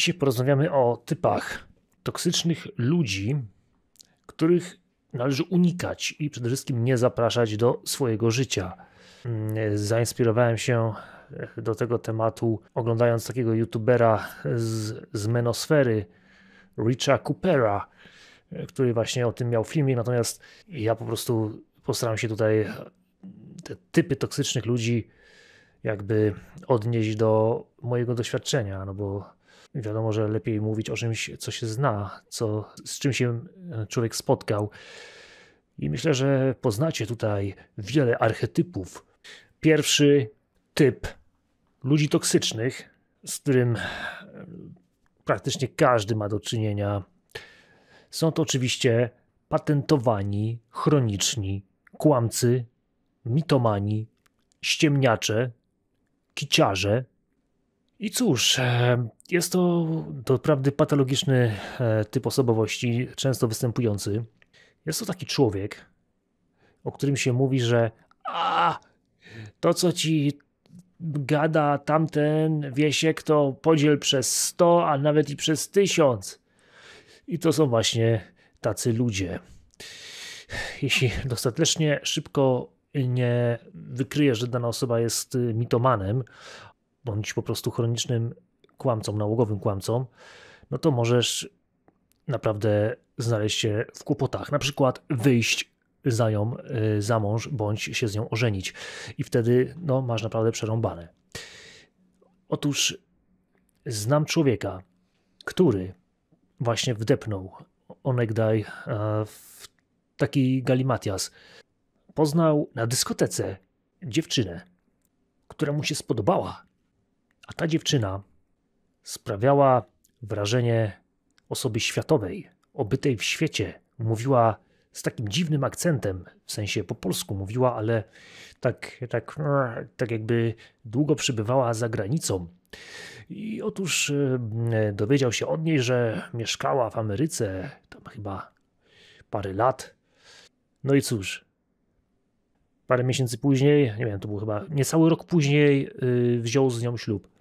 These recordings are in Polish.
Dzisiaj porozmawiamy o typach toksycznych ludzi, których należy unikać i przede wszystkim nie zapraszać do swojego życia. Mm, zainspirowałem się do tego tematu oglądając takiego youtubera z, z menosfery, Richa Coopera, który właśnie o tym miał filmik, natomiast ja po prostu postaram się tutaj te typy toksycznych ludzi jakby odnieść do mojego doświadczenia, no bo Wiadomo, że lepiej mówić o czymś, co się zna, co, z czym się e, człowiek spotkał. I myślę, że poznacie tutaj wiele archetypów. Pierwszy typ ludzi toksycznych, z którym e, praktycznie każdy ma do czynienia, są to oczywiście patentowani, chroniczni, kłamcy, mitomani, ściemniacze, kiciarze, i cóż, e, jest to doprawdy patologiczny e, typ osobowości, często występujący. Jest to taki człowiek, o którym się mówi, że a to co ci gada tamten wiesiek, to podziel przez 100, a nawet i przez 1000. I to są właśnie tacy ludzie. Jeśli dostatecznie szybko nie wykryjesz, że dana osoba jest mitomanem bądź po prostu chronicznym kłamcą, nałogowym kłamcą, no to możesz naprawdę znaleźć się w kłopotach. Na przykład wyjść za nią y, za mąż, bądź się z nią ożenić. I wtedy no, masz naprawdę przerąbane. Otóż znam człowieka, który właśnie wdepnął onegdaj e, w taki galimatias. Poznał na dyskotece dziewczynę, która mu się spodobała a ta dziewczyna sprawiała wrażenie osoby światowej, obytej w świecie. Mówiła z takim dziwnym akcentem, w sensie po polsku mówiła, ale tak, tak, tak jakby długo przybywała za granicą. I otóż e, dowiedział się od niej, że mieszkała w Ameryce tam chyba parę lat. No i cóż, parę miesięcy później, nie wiem, to był chyba niecały rok później, y, wziął z nią ślub.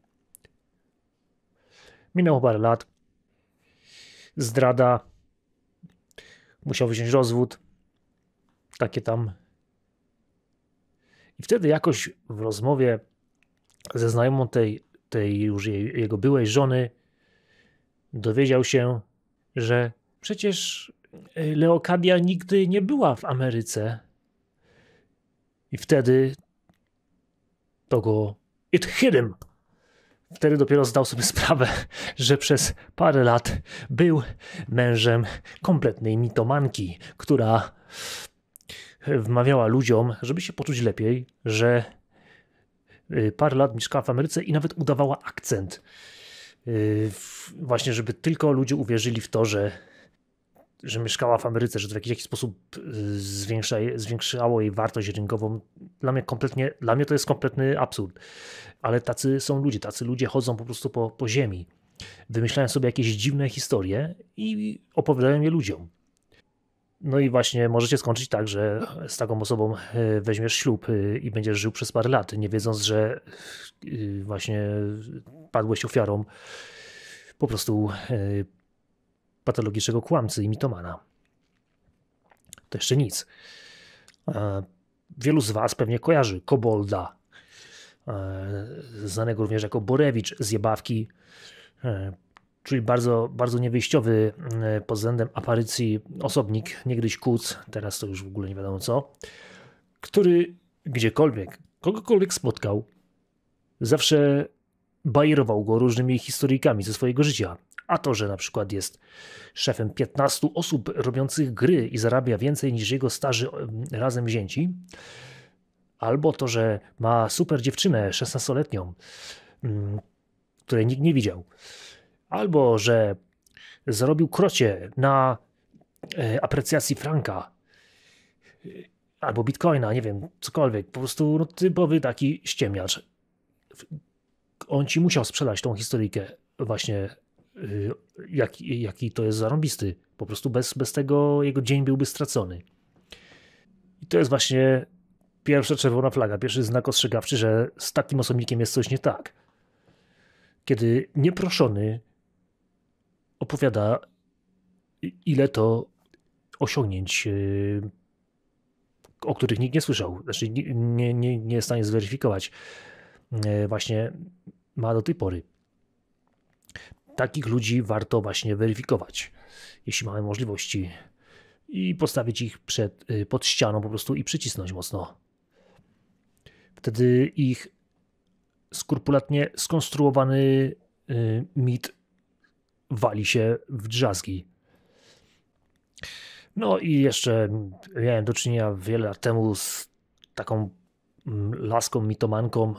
Minęło parę lat. Zdrada. Musiał wziąć rozwód. Takie tam. I wtedy jakoś w rozmowie ze znajomą tej, tej już jej, jego byłej żony dowiedział się, że przecież e, Leokadia nigdy nie była w Ameryce. I wtedy to go. It hit him. Wtedy dopiero zdał sobie sprawę, że przez parę lat był mężem kompletnej mitomanki, która wmawiała ludziom, żeby się poczuć lepiej, że y, parę lat mieszkała w Ameryce i nawet udawała akcent. Y, właśnie, żeby tylko ludzie uwierzyli w to, że że mieszkała w Ameryce, że to w jakiś, jakiś sposób y, zwiększa, zwiększało jej wartość rynkową. Dla mnie, kompletnie, dla mnie to jest kompletny absurd. Ale tacy są ludzie, tacy ludzie chodzą po prostu po, po ziemi, wymyślają sobie jakieś dziwne historie i opowiadają je ludziom. No i właśnie możecie skończyć tak, że z taką osobą y, weźmiesz ślub y, i będziesz żył przez parę lat, nie wiedząc, że właśnie padłeś ofiarą po prostu patologicznego kłamcy i mitomana. To jeszcze nic. E, wielu z Was pewnie kojarzy Kobolda, e, znanego również jako Borewicz z Jebawki, e, czyli bardzo, bardzo niewyjściowy pod względem aparycji osobnik, niegdyś kuc, teraz to już w ogóle nie wiadomo co, który gdziekolwiek, kogokolwiek spotkał, zawsze bajerował go różnymi historyjkami ze swojego życia – a to, że na przykład jest szefem 15 osób robiących gry i zarabia więcej niż jego starzy razem wzięci, albo to, że ma super dziewczynę 16-letnią, mm, której nikt nie widział, albo że zarobił krocie na e, aprecjacji franka e, albo bitcoina, nie wiem, cokolwiek, po prostu no, typowy taki ściemniacz. On ci musiał sprzedać tą historyjkę właśnie Y, jaki, jaki to jest zarąbisty. Po prostu bez, bez tego jego dzień byłby stracony. I to jest właśnie pierwsza czerwona flaga, pierwszy znak ostrzegawczy, że z takim osobnikiem jest coś nie tak. Kiedy nieproszony opowiada, ile to osiągnięć, y, o których nikt nie słyszał, znaczy nie, nie, nie jest w stanie zweryfikować, y, właśnie ma do tej pory takich ludzi warto właśnie weryfikować, jeśli mamy możliwości i postawić ich przed, y, pod ścianą po prostu i przycisnąć mocno. Wtedy ich skrupulatnie skonstruowany y, mit wali się w drzazgi. No i jeszcze miałem do czynienia wiele lat temu z taką mm, laską mitomanką,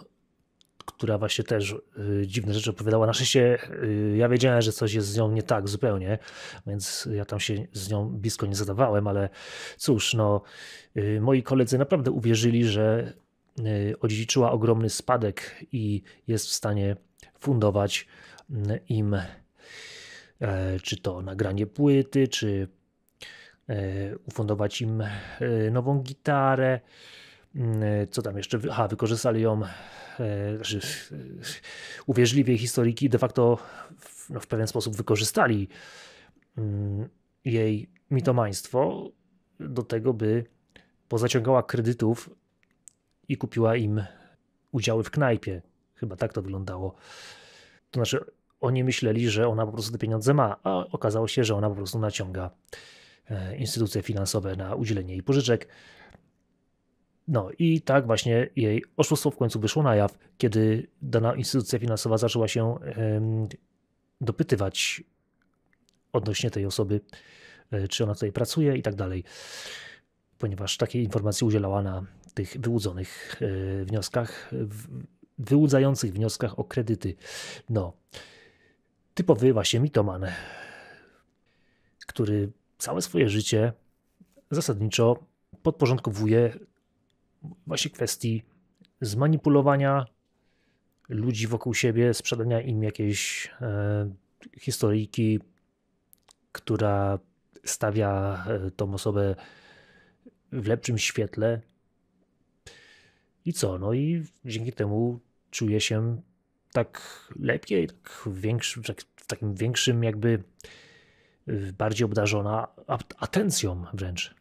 która właśnie też y, dziwne rzeczy opowiadała. Na szczęście y, ja wiedziałem, że coś jest z nią nie tak zupełnie, więc ja tam się z nią blisko nie zadawałem, ale cóż, no y, moi koledzy naprawdę uwierzyli, że odziedziczyła ogromny spadek i jest w stanie fundować im e, czy to nagranie płyty, czy e, ufundować im e, nową gitarę, E, co tam jeszcze? Aha, wykorzystali ją, e, znaczy, e, uwierzliwie historiki, de facto w, no, w pewien sposób wykorzystali mm, jej mitomaństwo do tego, by pozaciągała kredytów i kupiła im udziały w knajpie. Chyba tak to wyglądało. To znaczy, oni myśleli, że ona po prostu te pieniądze ma, a okazało się, że ona po prostu naciąga instytucje finansowe na udzielenie jej pożyczek. No i tak właśnie jej oszustwo w końcu wyszło na jaw, kiedy dana instytucja finansowa zaczęła się dopytywać odnośnie tej osoby, e, czy ona tutaj pracuje i tak dalej, ponieważ takiej informacji udzielała na tych wyłudzonych e, wnioskach, wyłudzających wnioskach o kredyty. No, typowy właśnie mitoman, który całe swoje życie zasadniczo podporządkowuje właśnie kwestii zmanipulowania ludzi wokół siebie, sprzedania im jakiejś e, historyjki, która stawia e, tą osobę w lepszym świetle. I co? No i dzięki temu czuję się tak lepiej, tak większy, tak, w takim większym jakby e, bardziej obdarzona atencją wręcz.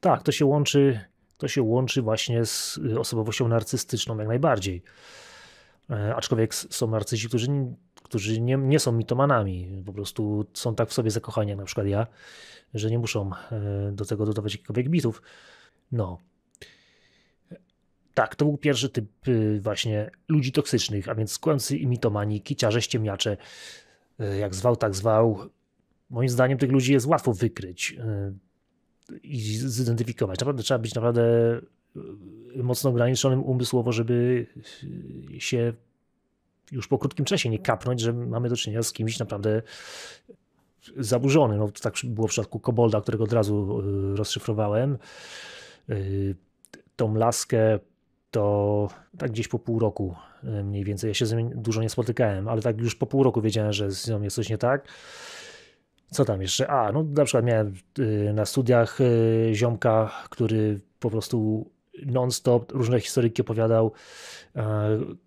Tak, to się łączy to się łączy właśnie z y, osobowością narcystyczną jak najbardziej. E, aczkolwiek są narcyści, którzy, którzy nie, nie są mitomanami, po prostu są tak w sobie zakochani, jak na przykład ja, że nie muszą e, do tego dodawać jakichkolwiek bitów. No. E, tak, to był pierwszy typ y, właśnie ludzi toksycznych, a więc kłamcy i mitomani, kiciarze, ściemniacze, jak zwał, tak zwał. Moim zdaniem tych ludzi jest łatwo wykryć i zidentyfikować. Naprawdę trzeba być naprawdę e, mocno ograniczonym umysłowo, żeby się już po krótkim czasie nie kapnąć, że mamy do czynienia z kimś naprawdę zaburzonym. No, tak było w przypadku Kobolda, którego od razu e, rozszyfrowałem. E, tą laskę to tak gdzieś po pół roku mniej więcej. Ja się z nią dużo nie spotykałem, ale tak już po pół roku wiedziałem, że z nią jest coś nie tak. Co tam jeszcze? A, no na przykład miałem y, na studiach y, ziomka, który po prostu non-stop różne historyki opowiadał,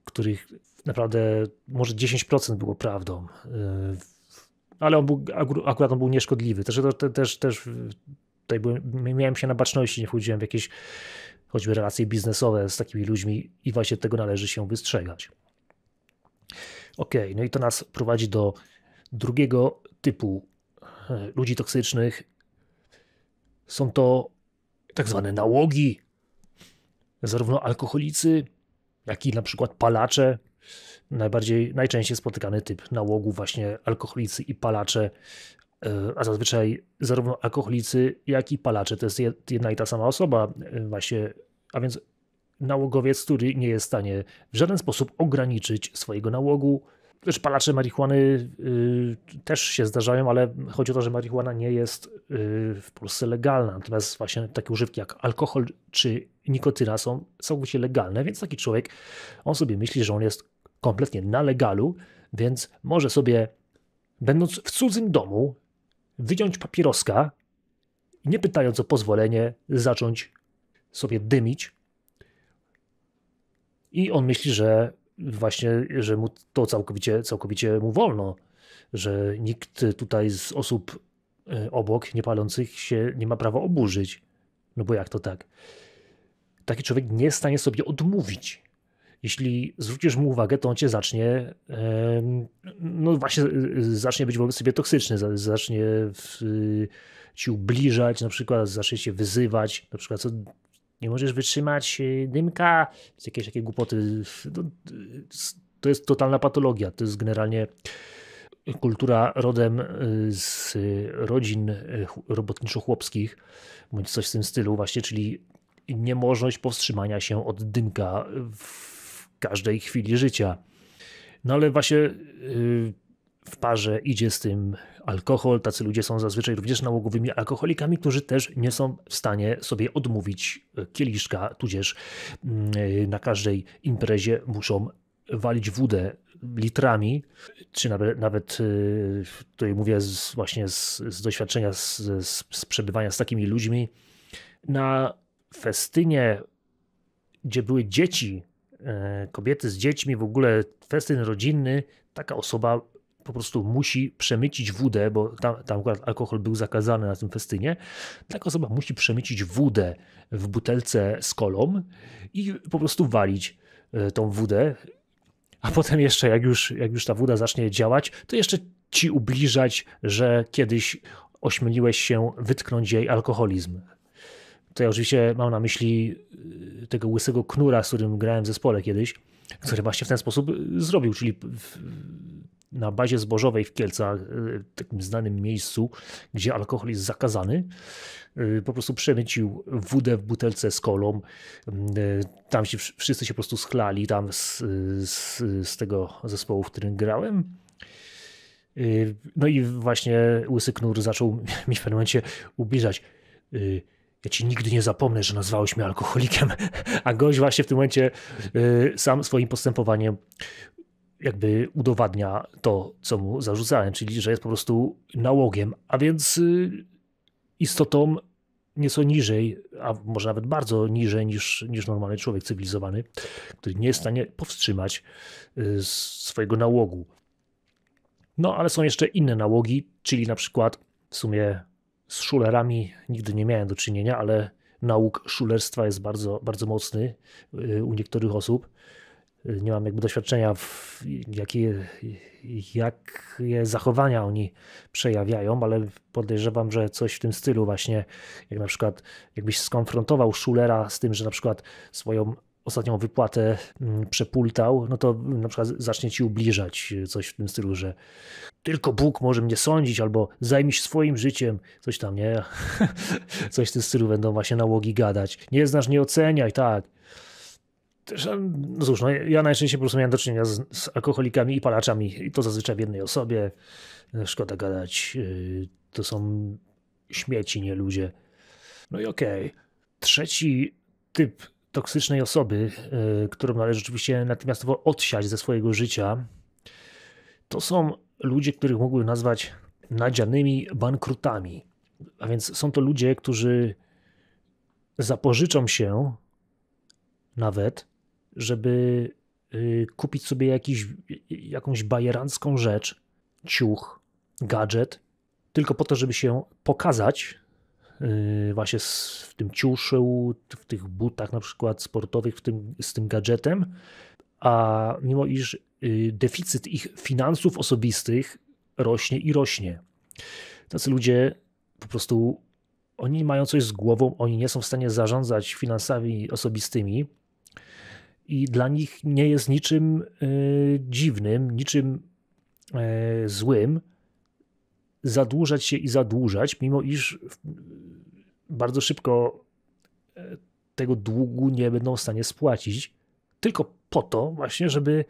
których naprawdę może 10% było prawdą. Y, ale on był, akurat on był nieszkodliwy. Też, też, też tutaj byłem, miałem się na baczności, nie wchodziłem w jakieś choćby relacje biznesowe z takimi ludźmi i właśnie tego należy się wystrzegać. Ok, no i to nas prowadzi do drugiego typu E, ludzi toksycznych. Są to tak zwane nałogi, zarówno alkoholicy, jak i na przykład palacze. Najbardziej, najczęściej spotykany typ nałogu właśnie alkoholicy i palacze, e, a zazwyczaj zarówno alkoholicy, jak i palacze to jest jedna i ta sama osoba e, właśnie, a więc nałogowiec, który nie jest w stanie w żaden sposób ograniczyć swojego nałogu, też palacze marihuany y, też się zdarzają, ale chodzi o to, że marihuana nie jest y, w Polsce legalna. Natomiast właśnie takie używki jak alkohol czy nikotyna są całkowicie legalne, więc taki człowiek, on sobie myśli, że on jest kompletnie na legalu, więc może sobie, będąc w cudzym domu, wyciąć papieroska i nie pytając o pozwolenie, zacząć sobie dymić. I on myśli, że właśnie, że mu to całkowicie, całkowicie mu wolno, że nikt tutaj z osób e, obok, niepalących się nie ma prawa oburzyć. No bo jak to tak? Taki człowiek nie jest w stanie sobie odmówić. Jeśli zwrócisz mu uwagę, to on cię zacznie, no właśnie, e, zacznie być wobec siebie toksyczny, zacznie w, y, ci ubliżać, na przykład zacznie się wyzywać, na przykład co nie możesz wytrzymać e, dymka, jakieś takie głupoty. No, to jest totalna patologia. To jest generalnie kultura rodem e, z e, rodzin robotniczo-chłopskich, bądź coś w tym stylu właśnie, czyli niemożność powstrzymania się od dymka w każdej chwili życia. No ale właśnie w parze idzie z tym alkohol. Tacy ludzie są zazwyczaj również nałogowymi alkoholikami, którzy też nie są w stanie sobie odmówić e, kieliszka, tudzież mm, e, na każdej imprezie muszą walić wódę litrami, czy nawet, nawet tutaj mówię z, właśnie z, z doświadczenia, z, z przebywania z takimi ludźmi, na festynie, gdzie były dzieci, e, kobiety z dziećmi, w ogóle festyn rodzinny, taka osoba po prostu musi przemycić wódę, bo tam, tam akurat alkohol był zakazany na tym festynie, taka osoba musi przemycić wódę w butelce z kolą i po prostu walić e, tą wódę, a potem jeszcze jak już, jak już ta woda zacznie działać, to jeszcze ci ubliżać, że kiedyś ośmieliłeś się wytknąć jej alkoholizm. To ja oczywiście mam na myśli e, tego łysego knura, z którym grałem w zespole kiedyś, który właśnie w ten sposób e, zrobił, czyli na bazie zbożowej w Kielcach, y, takim znanym miejscu, gdzie alkohol jest zakazany. Y, po prostu przemycił wódę w butelce z kolą. Y, tam się, wszyscy się po prostu schlali tam z, z, z tego zespołu, w którym grałem. No i właśnie Łysy Knur zaczął mi w pewnym momencie ubliżać. Ja ci nigdy nie zapomnę, że nazwałeś mnie alkoholikiem. A gość właśnie w tym momencie sam swoim postępowaniem jakby udowadnia to, co mu zarzucałem, czyli że jest po prostu nałogiem, a więc y, istotą nieco niżej, a może nawet bardzo niżej niż, niż normalny człowiek cywilizowany, który nie jest w stanie powstrzymać y, swojego nałogu. No, ale są jeszcze inne nałogi, czyli na przykład w sumie z szulerami nigdy nie miałem do czynienia, ale nauk szulerstwa jest bardzo, bardzo mocny y, u niektórych osób nie mam jakby doświadczenia, w jakie, jakie zachowania oni przejawiają, ale podejrzewam, że coś w tym stylu właśnie, jak na przykład jakbyś skonfrontował Schulera z tym, że na przykład swoją ostatnią wypłatę mm, przepultał, no to na przykład zacznie ci ubliżać coś w tym stylu, że tylko Bóg może mnie sądzić, albo zajmij się swoim życiem, coś tam, nie? coś w tym stylu będą właśnie nałogi gadać. Nie znasz, nie oceniaj, tak. Też, no cóż, no, ja najczęściej po prostu miałem do czynienia z, z, alkoholikami i palaczami i to zazwyczaj w jednej osobie. E, szkoda gadać, e, to są śmieci, nie ludzie. No i okej. Okay. Trzeci typ toksycznej osoby, e, którą należy oczywiście natychmiastowo odsiać ze swojego życia, to są ludzie, których mógłbym nazwać nadzianymi bankrutami. A więc są to ludzie, którzy zapożyczą się nawet żeby y, kupić sobie jakiś, jakąś bajerancką rzecz, ciuch, gadżet, tylko po to, żeby się pokazać y, właśnie w tym ciuszu, w tych butach na przykład sportowych, w tym, z tym gadżetem, a mimo iż y, deficyt ich finansów osobistych rośnie i rośnie. Tacy ludzie po prostu, oni mają coś z głową, oni nie są w stanie zarządzać finansami osobistymi, i dla nich nie jest niczym e, dziwnym, niczym e, złym zadłużać się i zadłużać, mimo iż bardzo szybko e, tego długu nie będą w stanie spłacić, tylko po to właśnie, żeby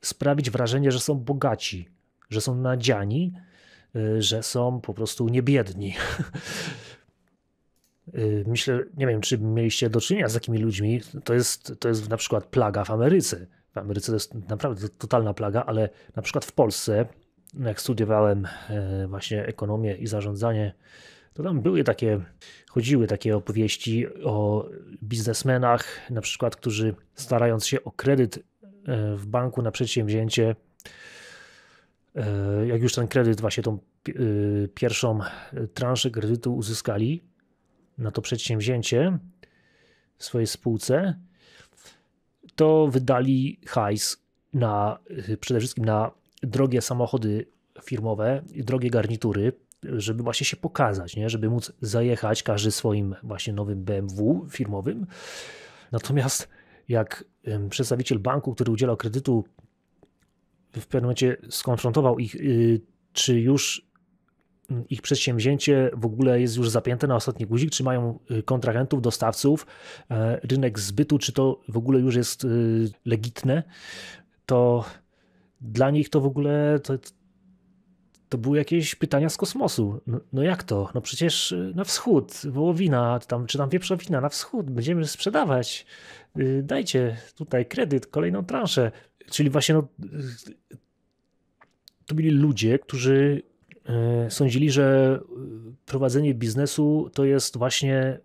sprawić wrażenie, że są bogaci, że są nadziani, że są po prostu niebiedni. Y, myślę, nie wiem, czy mieliście do czynienia z takimi ludźmi. To jest, to jest na przykład plaga w Ameryce. W Ameryce to jest naprawdę totalna plaga, ale na przykład w Polsce, no jak studiowałem e, właśnie ekonomię i zarządzanie, to tam były takie, chodziły takie opowieści o biznesmenach, na przykład, którzy starając się o kredyt e, w banku na przedsięwzięcie, e, jak już ten kredyt, właśnie tą pierwszą transzę kredytu uzyskali, na to przedsięwzięcie w swojej spółce, to wydali hajs na, y, przede wszystkim na drogie samochody firmowe, drogie garnitury, żeby właśnie się pokazać, nie? żeby móc zajechać każdy swoim właśnie nowym BMW firmowym. Natomiast jak przedstawiciel banku, który udzielał kredytu, w pewnym momencie skonfrontował ich, y, czy już ich przedsięwzięcie w ogóle jest już zapięte na ostatni guzik, czy mają y, kontrahentów, dostawców, e, rynek zbytu, czy to w ogóle już jest y, legitne, to dla nich to w ogóle to, to były jakieś pytania z kosmosu. No, no, jak to? No przecież y, na wschód, wołowina, tam, czy tam wieprzowina, na wschód, będziemy sprzedawać. Dajcie tutaj kredyt, kolejną transzę. Czyli właśnie no, to byli ludzie, którzy E, sądzili, że e, prowadzenie biznesu to jest właśnie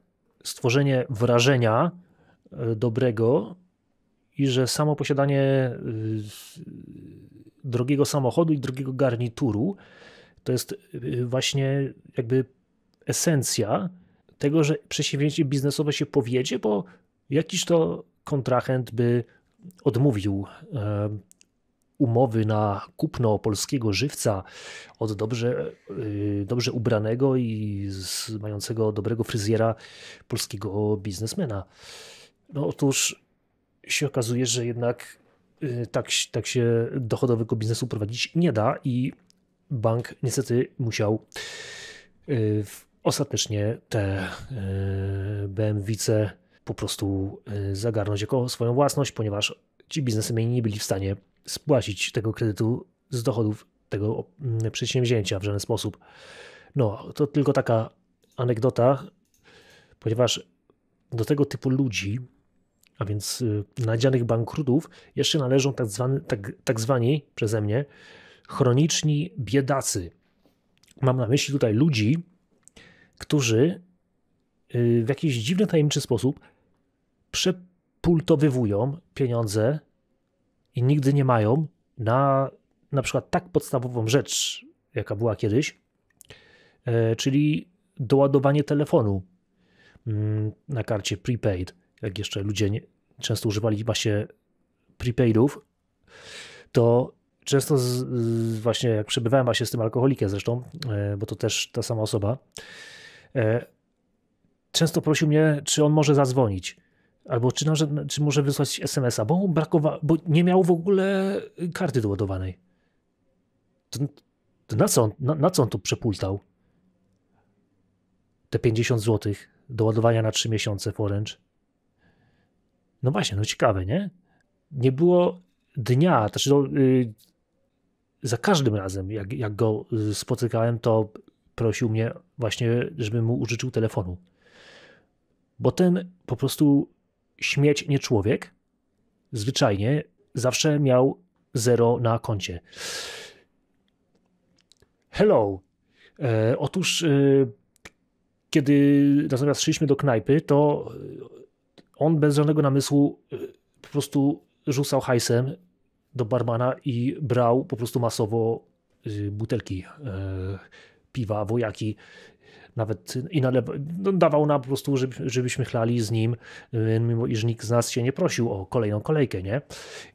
stworzenie wrażenia e, dobrego i że samo posiadanie drogiego samochodu i drogiego garnituru to jest właśnie jakby esencja tego, że przedsięwzięcie biznesowe się powiedzie, bo jakiś to kontrahent by odmówił umowy na kupno polskiego żywca od dobrze, y, dobrze ubranego i mającego dobrego fryzjera polskiego biznesmena. No otóż się okazuje, że jednak y, tak, tak się dochodowego biznesu prowadzić nie da i bank niestety musiał y, ostatecznie te BMW po prostu zagarnąć jako swoją własność, ponieważ ci biznesmeni nie byli w stanie spłacić tego kredytu z dochodów tego mm, przedsięwzięcia w żaden sposób. No, to tylko taka anegdota, ponieważ do tego typu ludzi, a więc y, nadzianych bankrutów, jeszcze należą tak, zwani, tak, tak zwani przeze mnie chroniczni biedacy. Mam na myśli tutaj ludzi, którzy y, w jakiś dziwny, tajemniczy sposób przepultowywują pieniądze i nigdy nie mają na na przykład tak podstawową rzecz, jaka była kiedyś, e, czyli doładowanie telefonu mm, na karcie prepaid, jak jeszcze ludzie nie, często używali właśnie prepaidów, to często z, z właśnie jak przebywałem właśnie z tym alkoholikiem zresztą, e, bo to też ta sama osoba, e, często prosił mnie, czy on może zadzwonić. Albo czy, że czy może wysłać SMS-a, bo, brakowa- bo nie miał w ogóle karty doładowanej. To, to na, co on, na, na, co on to przepultał? Te 50 zł do ładowania na 3 miesiące w Orange. No właśnie, no ciekawe, nie? Nie było dnia, znaczy no, yy, za każdym razem, jak, jak go y, spotykałem, to prosił mnie właśnie, żebym mu użyczył telefonu. Bo ten po prostu śmieć nie człowiek, zwyczajnie zawsze miał zero na koncie. Hello. E, otóż e, kiedy natomiast szliśmy do knajpy, to on bez żadnego namysłu e, po prostu rzucał hajsem do barmana i brał po prostu masowo e, butelki e, piwa, wojaki nawet i na lewo, no, dawał nam po prostu, żeby, żebyśmy chlali z nim, y, mimo iż nikt z nas się nie prosił o kolejną kolejkę, nie?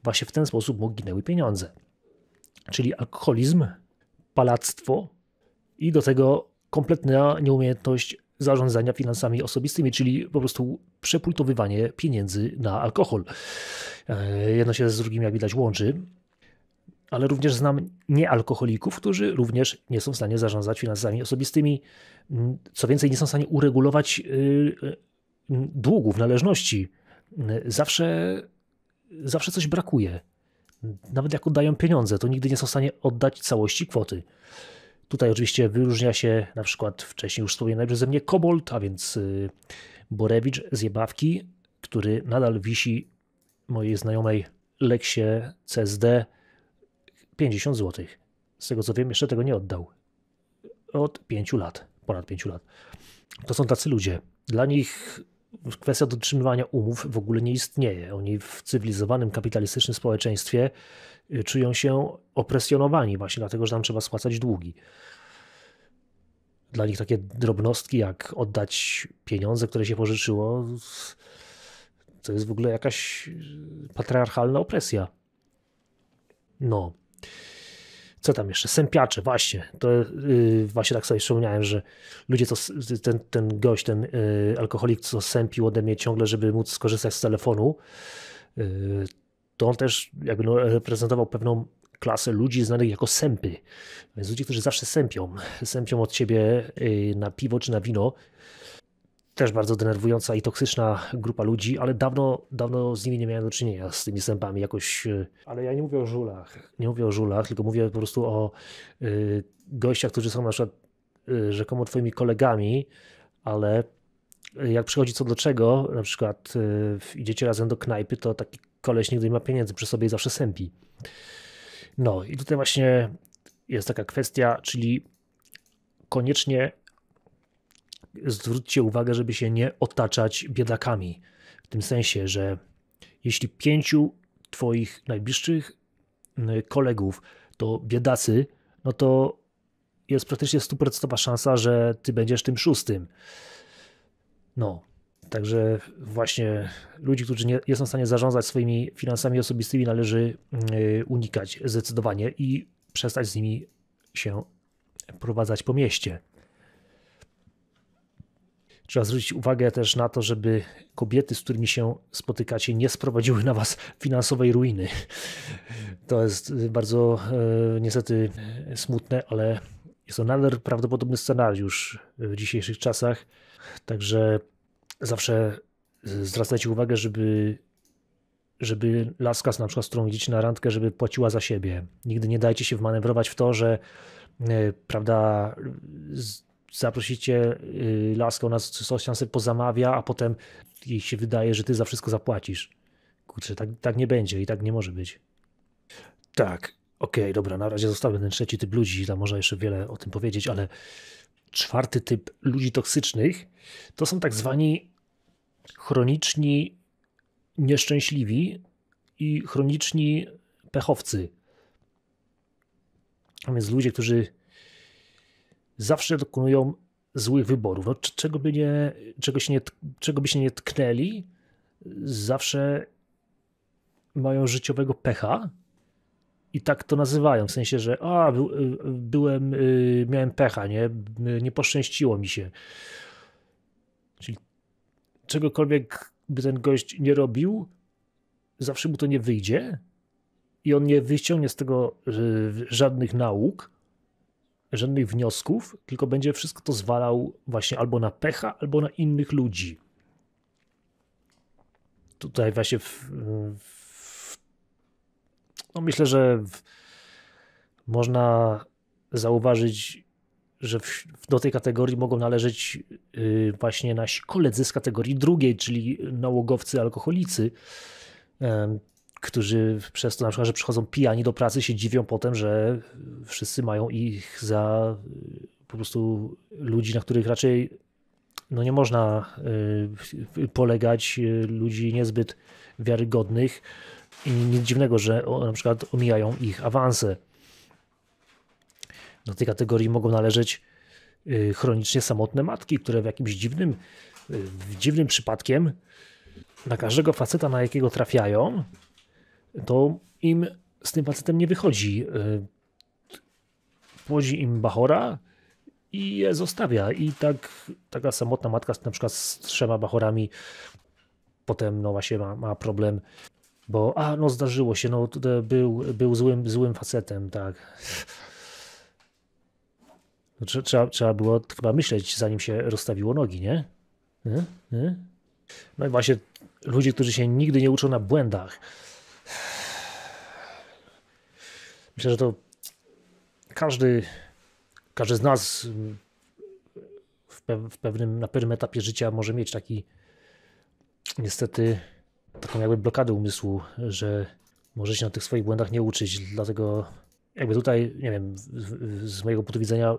Właśnie w ten sposób mu ginęły pieniądze. Czyli alkoholizm, palactwo i do tego kompletna nieumiejętność zarządzania finansami osobistymi, czyli po prostu przepultowywanie pieniędzy na alkohol. E, jedno się z drugim, jak widać, łączy ale również znam niealkoholików, którzy również nie są w stanie zarządzać finansami osobistymi. Mm, co więcej, nie są w stanie uregulować y, y, mm, długów, należności. Y, zawsze, zawsze coś brakuje. Nawet jak oddają pieniądze, to nigdy nie są w stanie oddać całości kwoty. Tutaj oczywiście wyróżnia się na przykład wcześniej już wspomniany przeze mnie Kobold, a więc Borewicz z Jebawki, który nadal wisi mojej znajomej Leksie CSD 50 zł. Z tego co wiem, jeszcze tego nie oddał. Od 5 lat, ponad 5 lat. To są tacy ludzie. Dla nich kwestia dotrzymywania umów w ogóle nie istnieje. Oni w cywilizowanym, kapitalistycznym społeczeństwie y, czują się opresjonowani właśnie dlatego, że tam trzeba spłacać długi. Dla nich takie drobnostki jak oddać pieniądze, które się pożyczyło, to jest w ogóle jakaś y, patriarchalna opresja. No. Co tam jeszcze? Sępiacze, właśnie. To yy, właśnie tak sobie przypomniałem, że ludzie, co ten, ten gość, ten yy, alkoholik, co sępił ode mnie ciągle, żeby móc skorzystać z telefonu, yy, to on też jakby no, reprezentował pewną klasę ludzi znanych jako sępy. Więc ludzie, którzy zawsze sępią, sępią od ciebie y, na piwo czy na wino, też bardzo denerwująca i toksyczna grupa ludzi, ale dawno, dawno z nimi nie miałem do czynienia, z tymi sępami, jakoś. Y, ale ja nie mówię o żulach, nie mówię o żulach, tylko mówię po prostu o y, gościach, którzy są na przykład y, rzekomo twoimi kolegami, ale jak przychodzi co do czego, na przykład y, idziecie razem do knajpy, to taki koleś nigdy nie ma pieniędzy przy sobie i zawsze sępi. No i tutaj właśnie jest taka kwestia, czyli koniecznie zwróćcie uwagę, żeby się nie otaczać biedakami. W tym sensie, że jeśli pięciu twoich najbliższych mm, kolegów to biedacy, no to jest praktycznie stuprocentowa szansa, że ty będziesz tym szóstym. No, Także właśnie ludzi, którzy nie, nie są w stanie zarządzać swoimi finansami osobistymi, należy y, unikać zdecydowanie i przestać z nimi się prowadzać po mieście. Trzeba zwrócić uwagę też na to, żeby kobiety, z którymi się spotykacie, nie sprowadziły na was finansowej ruiny. To jest y, bardzo y, niestety y, smutne, ale jest to nader prawdopodobny scenariusz w dzisiejszych czasach. Także zawsze zwracajcie uwagę, żeby żeby laska, na przykład, z którą idziecie na randkę, żeby płaciła za siebie. Nigdy nie dajcie się wmanewrować w to, że prawda, zaprosicie y, laskę, na coś tam sobie pozamawia, a potem jej się wydaje, że ty za wszystko zapłacisz. Kurczę, tak, tak nie będzie i tak nie może być. Tak, okej, okay, dobra, na razie zostawię ten trzeci typ ludzi, tam można jeszcze wiele o tym powiedzieć, ale czwarty typ ludzi toksycznych to są tak zwani chroniczni nieszczęśliwi i chroniczni pechowcy. A więc ludzie, którzy zawsze dokonują złych wyborów. No, czego, by nie, czego, się nie, czego by się nie tknęli, zawsze mają życiowego pecha i tak to nazywają, w sensie, że a, by, byłem, y, miałem pecha, nie, nie poszczęściło mi się. Czyli czegokolwiek by ten gość nie robił, zawsze mu to nie wyjdzie i on nie wyciągnie z tego y, żadnych nauk, żadnych wniosków, tylko będzie wszystko to zwalał właśnie albo na pecha, albo na innych ludzi. Tutaj właśnie w, w, no myślę, że w, można zauważyć, że do tej kategorii mogą należeć y, właśnie nasi koledzy z kategorii drugiej, czyli nałogowcy, alkoholicy, którzy przez to na przykład, że przychodzą pijani do pracy, się dziwią potem, że wszyscy mają ich za y, po prostu ludzi, na których raczej no nie można y, polegać, y, ludzi niezbyt wiarygodnych. I nic dziwnego, że na przykład omijają ich awanse. Do tej kategorii mogą należeć chronicznie samotne matki, które w jakimś dziwnym, dziwnym przypadkiem na każdego faceta, na jakiego trafiają, to im z tym facetem nie wychodzi. Y, płodzi im Bachora i je zostawia. I tak taka samotna matka na przykład z trzema Bachorami potem no właśnie ma, ma problem, bo a no zdarzyło się, no był, był złym, złym facetem, tak. No, trzeba, trzeba było chyba myśleć, zanim się rozstawiło nogi, nie? nie? nie? No i właśnie ludzie, którzy się nigdy nie uczą na błędach, Myślę, że to każdy, każdy z nas w, pe w pewnym, na pewnym etapie życia może mieć taki niestety taką jakby blokadę umysłu, że może się na tych swoich błędach nie uczyć, dlatego jakby tutaj, nie wiem, z mojego punktu widzenia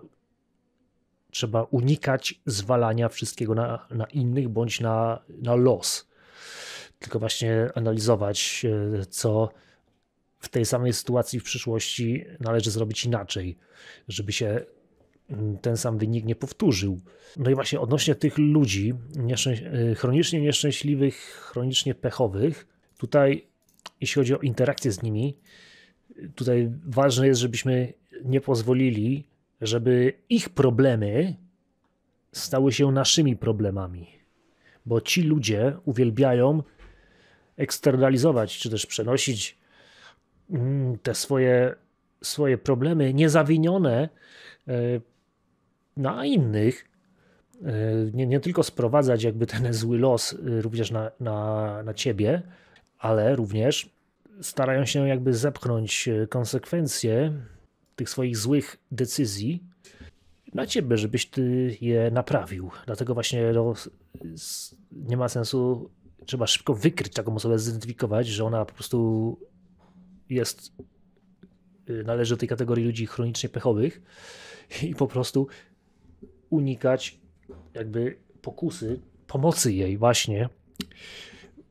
trzeba unikać zwalania wszystkiego na, na innych bądź na, na los. Tylko właśnie analizować, e, co, w tej samej sytuacji w przyszłości należy zrobić inaczej, żeby się mm, ten sam wynik nie powtórzył. No i właśnie odnośnie tych ludzi nieszczęś y, chronicznie nieszczęśliwych, chronicznie pechowych, tutaj jeśli chodzi o interakcję z nimi, tutaj ważne jest, żebyśmy nie pozwolili, żeby ich problemy stały się naszymi problemami. Bo ci ludzie uwielbiają eksternalizować, czy też przenosić Mm, te swoje, swoje problemy niezawinione e, na innych, e, nie, nie tylko sprowadzać jakby ten zły los e, również na, na, na ciebie, ale również starają się jakby zepchnąć konsekwencje tych swoich złych decyzji na ciebie, żebyś ty je naprawił. Dlatego właśnie no, nie ma sensu, trzeba szybko wykryć taką osobę, zidentyfikować, że ona po prostu jest, y, należy do tej kategorii ludzi chronicznie pechowych i po prostu unikać jakby pokusy, pomocy jej właśnie,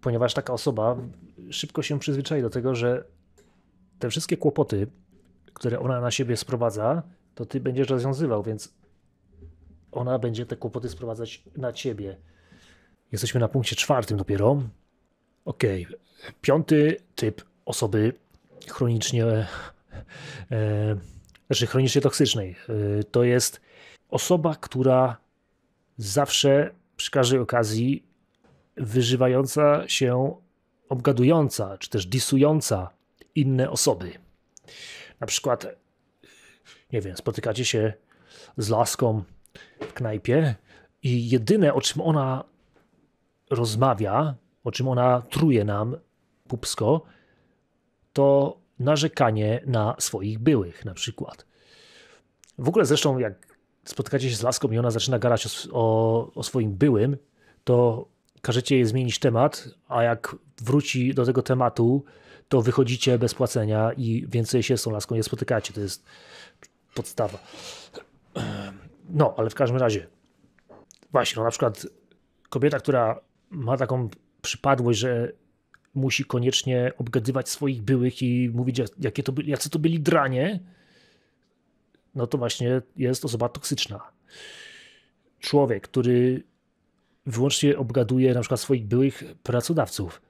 ponieważ taka osoba szybko się przyzwyczai do tego, że te wszystkie kłopoty, które ona na siebie sprowadza, to ty będziesz rozwiązywał, więc ona będzie te kłopoty sprowadzać na ciebie. Jesteśmy na punkcie czwartym dopiero. Okej, okay. piąty typ osoby chronicznie, e, e, znaczy chronicznie toksycznej. E, to jest osoba, która zawsze przy każdej okazji wyżywająca się, obgadująca czy też disująca inne osoby. Na przykład, nie wiem, spotykacie się z laską w knajpie i jedyne o czym ona rozmawia, o czym ona truje nam pupsko, to narzekanie na swoich byłych na przykład. W ogóle zresztą jak spotkacie się z laską i ona zaczyna gadać o, o, o swoim byłym, to każecie jej zmienić temat, a jak wróci do tego tematu, to wychodzicie bez płacenia i więcej się z tą laską nie spotykacie. To jest podstawa. No, ale w każdym razie, właśnie, no na przykład kobieta, która ma taką przypadłość, że musi koniecznie obgadywać swoich byłych i mówić, jakie to byli, jacy to byli dranie, no to właśnie jest osoba toksyczna. Człowiek, który wyłącznie obgaduje na przykład swoich byłych pracodawców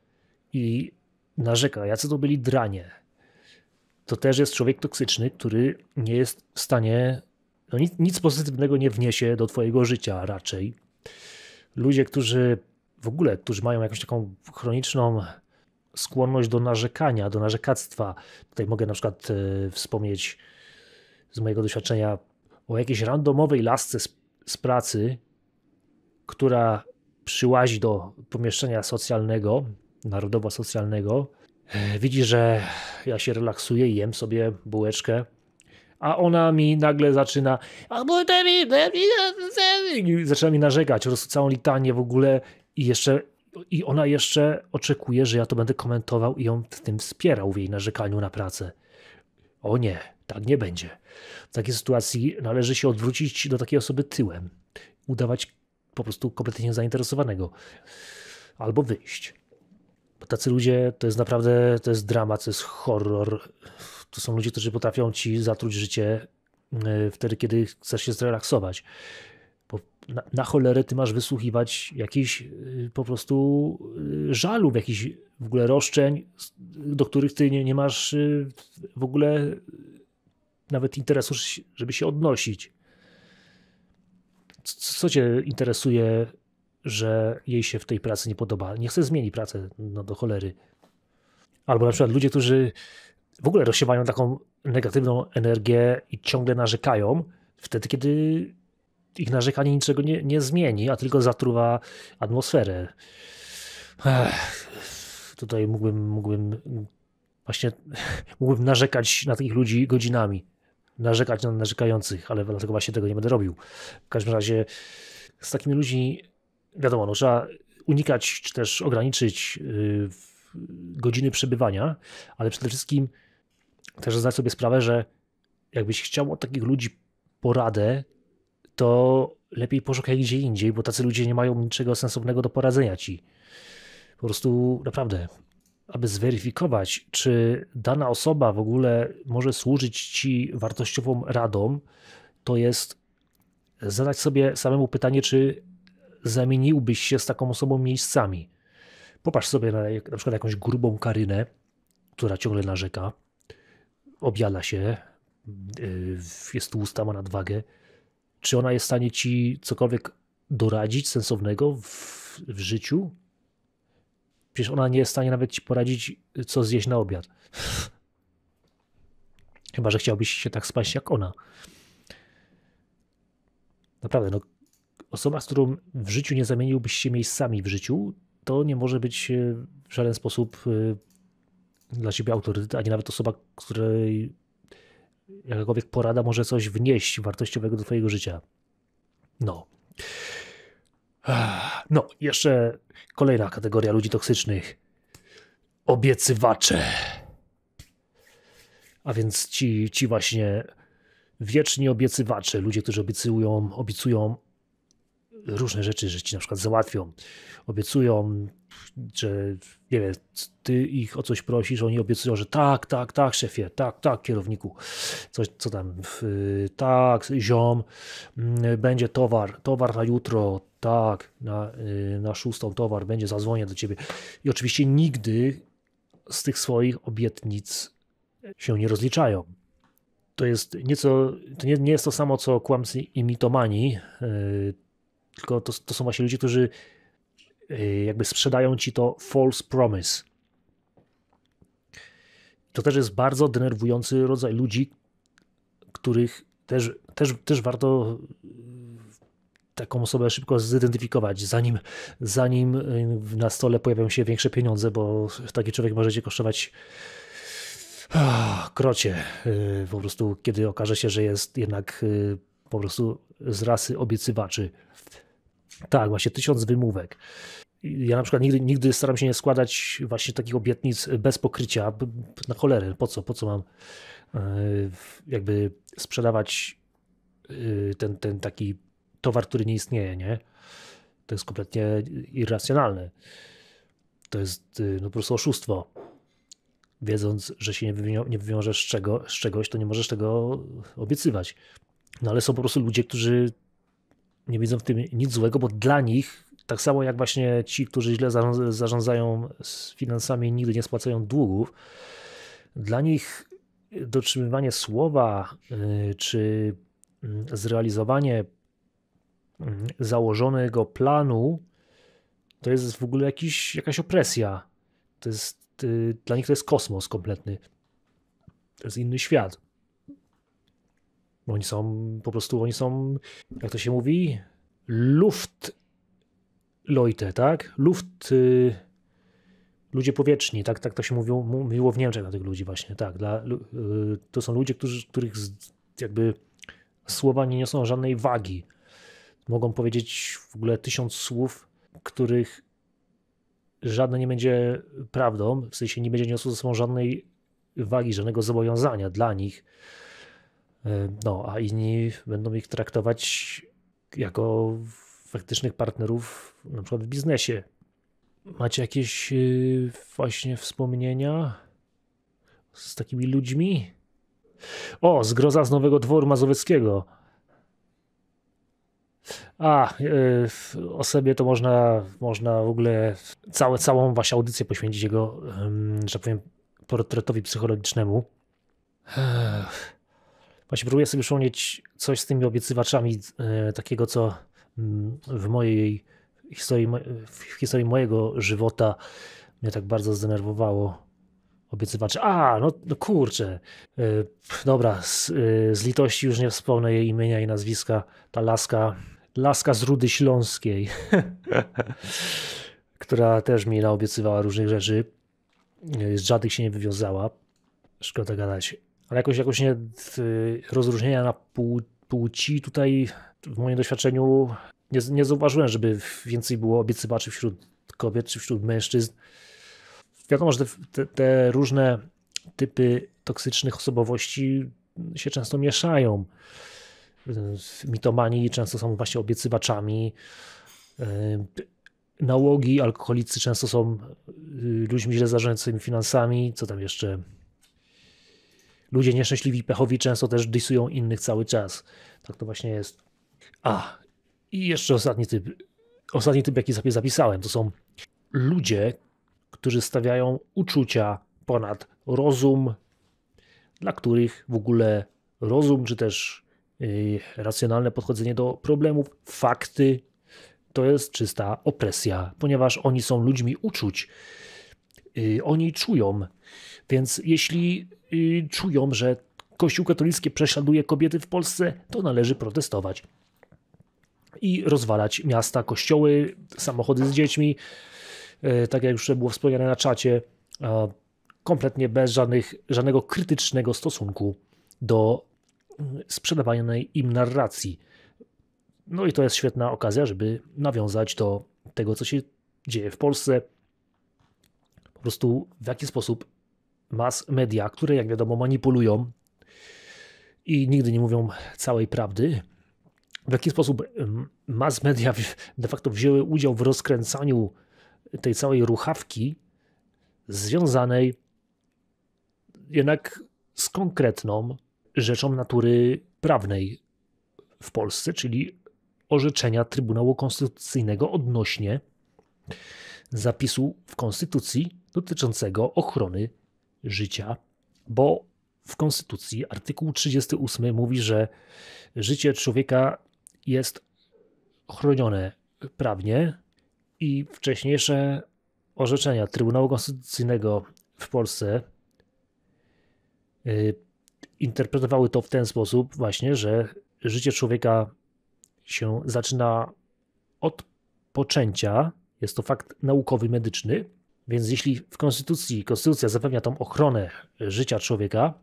i narzeka, jacy to byli dranie, to też jest człowiek toksyczny, który nie jest w stanie, no nic, nic pozytywnego nie wniesie do twojego życia raczej. Ludzie, którzy w ogóle, którzy mają jakąś taką chroniczną skłonność do narzekania, do narzekactwa. Tutaj mogę na przykład e, wspomnieć z mojego doświadczenia o jakiejś randomowej lasce z, z pracy, która przyłazi do pomieszczenia socjalnego, narodowo-socjalnego, e, widzi, że ja się relaksuję i jem sobie bułeczkę, a ona mi nagle zaczyna zaczyna mi narzekać, po prostu całą litanię w ogóle i jeszcze i ona jeszcze oczekuje, że ja to będę komentował i ją w tym wspierał w jej narzekaniu na pracę. O nie, tak nie będzie. W takiej sytuacji należy się odwrócić do takiej osoby tyłem, udawać po prostu kompletnie zainteresowanego, albo wyjść. Bo tacy ludzie to jest naprawdę, to jest dramat, to jest horror. To są ludzie, którzy potrafią ci zatruć życie e, wtedy, kiedy chcesz się zrelaksować na, na cholerę ty masz wysłuchiwać jakichś y, po prostu y, żalów, jakichś w ogóle roszczeń, do których ty nie, nie masz y, w ogóle nawet interesu, żeby się odnosić. Co, co cię interesuje, że jej się w tej pracy nie podoba? Nie chce zmienić pracę no, do cholery. Albo na przykład ludzie, którzy w ogóle rozsiewają taką negatywną energię i ciągle narzekają wtedy, kiedy ich narzekanie niczego nie, nie zmieni, a tylko zatruwa atmosferę. Ech, tutaj mógłbym, mógłbym właśnie mógłbym narzekać na tych ludzi godzinami, narzekać na narzekających, ale dlatego właśnie tego nie będę robił. W każdym razie z takimi ludźmi, wiadomo, no, trzeba unikać czy też ograniczyć y, godziny przebywania, ale przede wszystkim też zdać sobie sprawę, że jakbyś chciał od takich ludzi poradę, to lepiej poszukaj gdzie indziej, bo tacy ludzie nie mają niczego sensownego do poradzenia ci. Po prostu naprawdę, aby zweryfikować, czy dana osoba w ogóle może służyć ci wartościową radą, to jest zadać sobie samemu pytanie, czy zamieniłbyś się z taką osobą miejscami. Popatrz sobie na, na przykład jakąś grubą karynę, która ciągle narzeka, objala się, y, jest tłusta, ma nadwagę czy ona jest w stanie ci cokolwiek doradzić sensownego w, w życiu? Przecież ona nie jest w stanie nawet ci poradzić, co zjeść na obiad. Chyba, że chciałbyś się tak spać jak ona. Naprawdę, no, osoba, z którą w życiu nie zamieniłbyś się miejscami w życiu, to nie może być e, w żaden sposób e, dla ciebie autorytet, ani nawet osoba, której jakakolwiek porada może coś wnieść wartościowego do Twojego życia. No. Ah, no, jeszcze kolejna kategoria ludzi toksycznych. Obiecywacze. A więc ci, ci właśnie wieczni obiecywacze, ludzie, którzy obiecują, obiecują różne rzeczy, że ci na przykład załatwią, obiecują że nie wiem, ty ich o coś prosisz, oni obiecują, że tak, tak, tak, szefie, tak, tak, kierowniku, coś, co tam, tak, ziom, mm, będzie towar, towar na jutro, tak, na, y, na szóstą towar, będzie, zadzwonię do ciebie. I oczywiście nigdy z tych swoich obietnic się nie rozliczają. To jest nieco, to nie, nie jest to samo, co kłamcy i mitomani, y, tylko to, to są właśnie ludzie, którzy Y, jakby sprzedają ci to false promise. To też jest bardzo denerwujący rodzaj ludzi, których też, też, też warto y, taką osobę szybko zidentyfikować, zanim, zanim y, na stole pojawią się większe pieniądze, bo taki człowiek może cię kosztować krocie. Po prostu, kiedy okaże się, że jest jednak po prostu z rasy obiecywaczy. Tak, właśnie tysiąc wymówek. Ja na przykład nigdy, nigdy staram się nie składać właśnie takich obietnic bez pokrycia. Na cholerę, po co, po co mam e, jakby sprzedawać e, ten, ten taki towar, który nie istnieje, nie? To jest kompletnie irracjonalne. To jest e, no, po prostu oszustwo. Wiedząc, że się nie, wywią nie wywiążesz z, czego, z czegoś, to nie możesz tego obiecywać. No ale są po prostu ludzie, którzy nie widzą w tym nic złego, bo dla nich, tak samo jak właśnie ci, którzy źle zarządzają z finansami, nigdy nie spłacają długów, dla nich dotrzymywanie słowa y, czy mm, zrealizowanie mm, założonego planu to jest w ogóle jakiś, jakaś opresja. To jest, y, dla nich to jest kosmos kompletny. To jest inny świat oni są, po prostu oni są, jak to się mówi, luft tak? Luft, y, ludzie powietrzni, tak, tak to się mówiło, mówiło w Niemczech na tych ludzi właśnie, tak. Dla, y, to są ludzie, którzy, których jakby słowa nie niosą żadnej wagi. Mogą powiedzieć w ogóle tysiąc słów, których żadne nie będzie prawdą, w sensie nie będzie niosło ze sobą żadnej wagi, żadnego zobowiązania dla nich E, no, a inni będą ich traktować jako faktycznych partnerów, na przykład w biznesie. Macie jakieś y, właśnie wspomnienia z takimi ludźmi? O, zgroza z Nowego Dworu Mazowieckiego. A, y, o sobie to można, można w ogóle całe, całą waszą audycję poświęcić jego, że tak powiem, portretowi psychologicznemu. Ech. Właśnie próbuję sobie przypomnieć coś z tymi obiecywaczami e, takiego, co mm, w mojej historii, w historii mojego żywota mnie tak bardzo zdenerwowało. Obiecywacze. A, no, no kurczę. E, dobra, z, e, z, litości już nie wspomnę jej imienia i nazwiska. Ta laska, laska z Rudy Śląskiej, która też mi naobiecywała różnych rzeczy. Z żadnych się nie wywiązała. Szkoda gadać ale jakoś, jakoś nie y, rozróżnienia na pół, płci tutaj w moim doświadczeniu nie, nie zauważyłem, żeby więcej było obiecywaczy wśród kobiet czy wśród mężczyzn. Wiadomo, że te, te różne typy toksycznych osobowości się często mieszają. Y, mitomani często są właśnie obiecywaczami. Y, nałogi, alkoholicy często są ludźmi źle zarządzającymi finansami. Co tam jeszcze? Ludzie nieszczęśliwi, pechowi często też dysują innych cały czas. Tak to właśnie jest. A, i jeszcze ostatni typ. Ostatni typ, jaki sobie zapisałem, to są ludzie, którzy stawiają uczucia ponad rozum, dla których w ogóle rozum, czy też yy, racjonalne podchodzenie do problemów, fakty, to jest czysta opresja, ponieważ oni są ludźmi uczuć. Yy, oni czują. Więc jeśli czują, że Kościół katolicki prześladuje kobiety w Polsce, to należy protestować i rozwalać miasta, kościoły, samochody z dziećmi. E, tak jak już było wspomniane na czacie, e, kompletnie bez żadnych, żadnego krytycznego stosunku do mm, sprzedawanej im narracji. No i to jest świetna okazja, żeby nawiązać do tego, co się dzieje w Polsce. Po prostu w jaki sposób mass media, które jak wiadomo manipulują i nigdy nie mówią całej prawdy. W jaki sposób mass media de facto wzięły udział w rozkręcaniu tej całej ruchawki związanej jednak z konkretną rzeczą natury prawnej w Polsce, czyli orzeczenia Trybunału Konstytucyjnego odnośnie zapisu w Konstytucji dotyczącego ochrony życia, bo w Konstytucji artykuł 38 mówi, że życie człowieka jest chronione prawnie i wcześniejsze orzeczenia Trybunału Konstytucyjnego w Polsce y, interpretowały to w ten sposób właśnie, że życie człowieka się zaczyna od poczęcia, jest to fakt naukowy, medyczny, więc jeśli w konstytucji konstytucja zapewnia tą ochronę e, życia człowieka,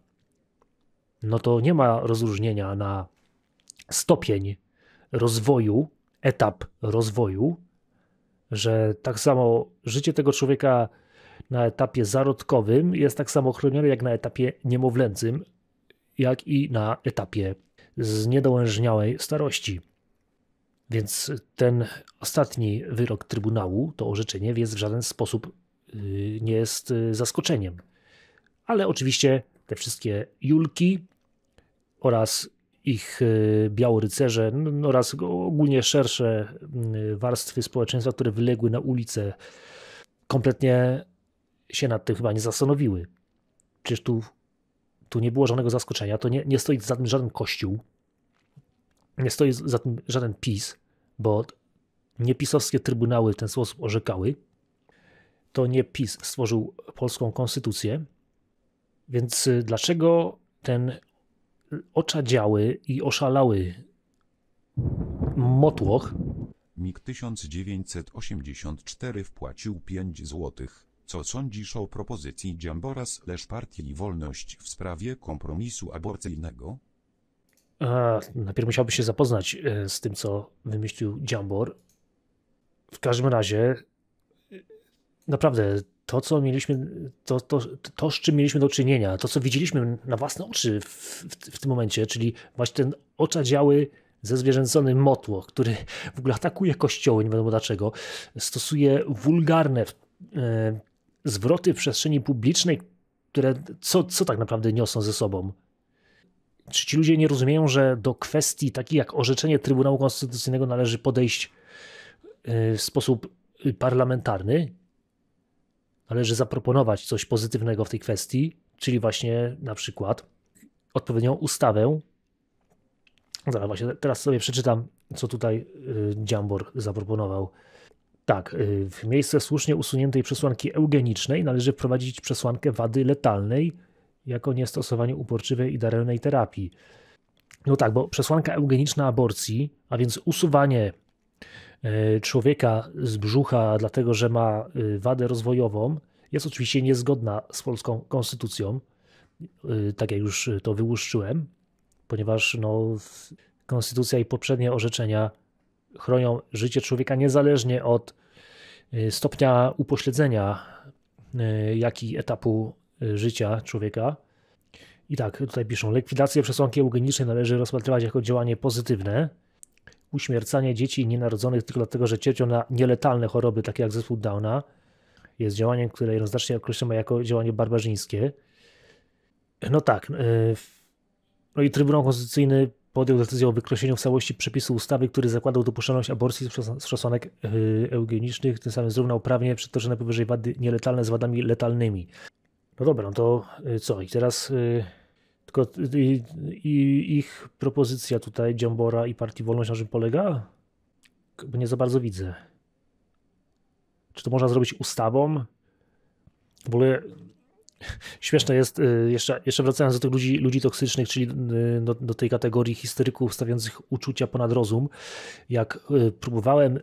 no to nie ma rozróżnienia na stopień rozwoju, etap rozwoju, że tak samo życie tego człowieka na etapie zarodkowym jest tak samo chronione jak na etapie niemowlęcym, jak i na etapie zniedołężniałej starości. Więc ten ostatni wyrok Trybunału, to orzeczenie, jest w żaden sposób Y, nie jest y, zaskoczeniem. Ale oczywiście te wszystkie Julki oraz ich y, białorycerze no, oraz ogólnie szersze warstwy społeczeństwa, które wyległy na ulicę, kompletnie się nad tym chyba nie zastanowiły. Przecież tu, tu nie było żadnego zaskoczenia, to nie, nie stoi za tym żaden kościół, nie stoi za tym żaden PiS, bo niepisowskie trybunały w ten sposób orzekały, to nie PiS stworzył polską konstytucję. Więc y, dlaczego ten oczadziały i oszalały motłoch MIG 1984 wpłacił 5 złotych. Co sądzisz o propozycji Dziamboras leż partii Wolność w sprawie kompromisu aborcyjnego? A, najpierw musiałby się zapoznać y, z tym, co wymyślił Dziambor. W każdym razie naprawdę to, co mieliśmy, to, to, to, z czym mieliśmy do czynienia, to, co widzieliśmy na własne oczy w, w, w tym momencie, czyli właśnie ten oczadziały zezwierzęcony motło, który w ogóle atakuje kościoły, nie wiadomo dlaczego, stosuje wulgarne e, zwroty w przestrzeni publicznej, które co, co tak naprawdę niosą ze sobą. Czy ci ludzie nie rozumieją, że do kwestii takich jak orzeczenie Trybunału Konstytucyjnego należy podejść e, w sposób y, parlamentarny należy zaproponować coś pozytywnego w tej kwestii, czyli właśnie na przykład odpowiednią ustawę. Zaraz właśnie, teraz sobie przeczytam, co tutaj y, Dziambor zaproponował. Tak, y, w miejsce słusznie usuniętej przesłanki eugenicznej należy wprowadzić przesłankę wady letalnej jako niestosowanie uporczywej i daremnej terapii. No tak, bo przesłanka eugeniczna aborcji, a więc usuwanie E, człowieka z brzucha, dlatego że ma y, wadę rozwojową, jest oczywiście niezgodna z polską konstytucją, y, tak jak już to wyłuszczyłem, ponieważ no, konstytucja i poprzednie orzeczenia chronią życie człowieka niezależnie od y, stopnia upośledzenia, jak i etapu życia człowieka. I tak, tutaj piszą, likwidację przesłanki eugenicznej należy rozpatrywać jako działanie pozytywne, uśmiercanie dzieci nienarodzonych tylko dlatego, że cierpią na nieletalne choroby, takie jak zespół Downa, jest działaniem, które jednoznacznie określamy jako działanie barbarzyńskie. No tak. Y, no i Trybunał Konstytucyjny podjął decyzję o wykreśleniu w całości przepisu ustawy, który zakładał dopuszczalność aborcji z przesłanek y, eugenicznych, tym samym zrównał prawnie przytoczone powyżej wady nieletalne z wadami letalnymi. No dobra, no to y, co? I teraz tylko i, i ich propozycja tutaj, Dziambora i Partii Wolność, na czym polega? Bo nie za bardzo widzę. Czy to można zrobić ustawą? W ogóle śmieszne jest, y, jeszcze, jeszcze wracając do tych ludzi, ludzi toksycznych, czyli y, do, do tej kategorii historyków stawiających uczucia ponad rozum, jak y, próbowałem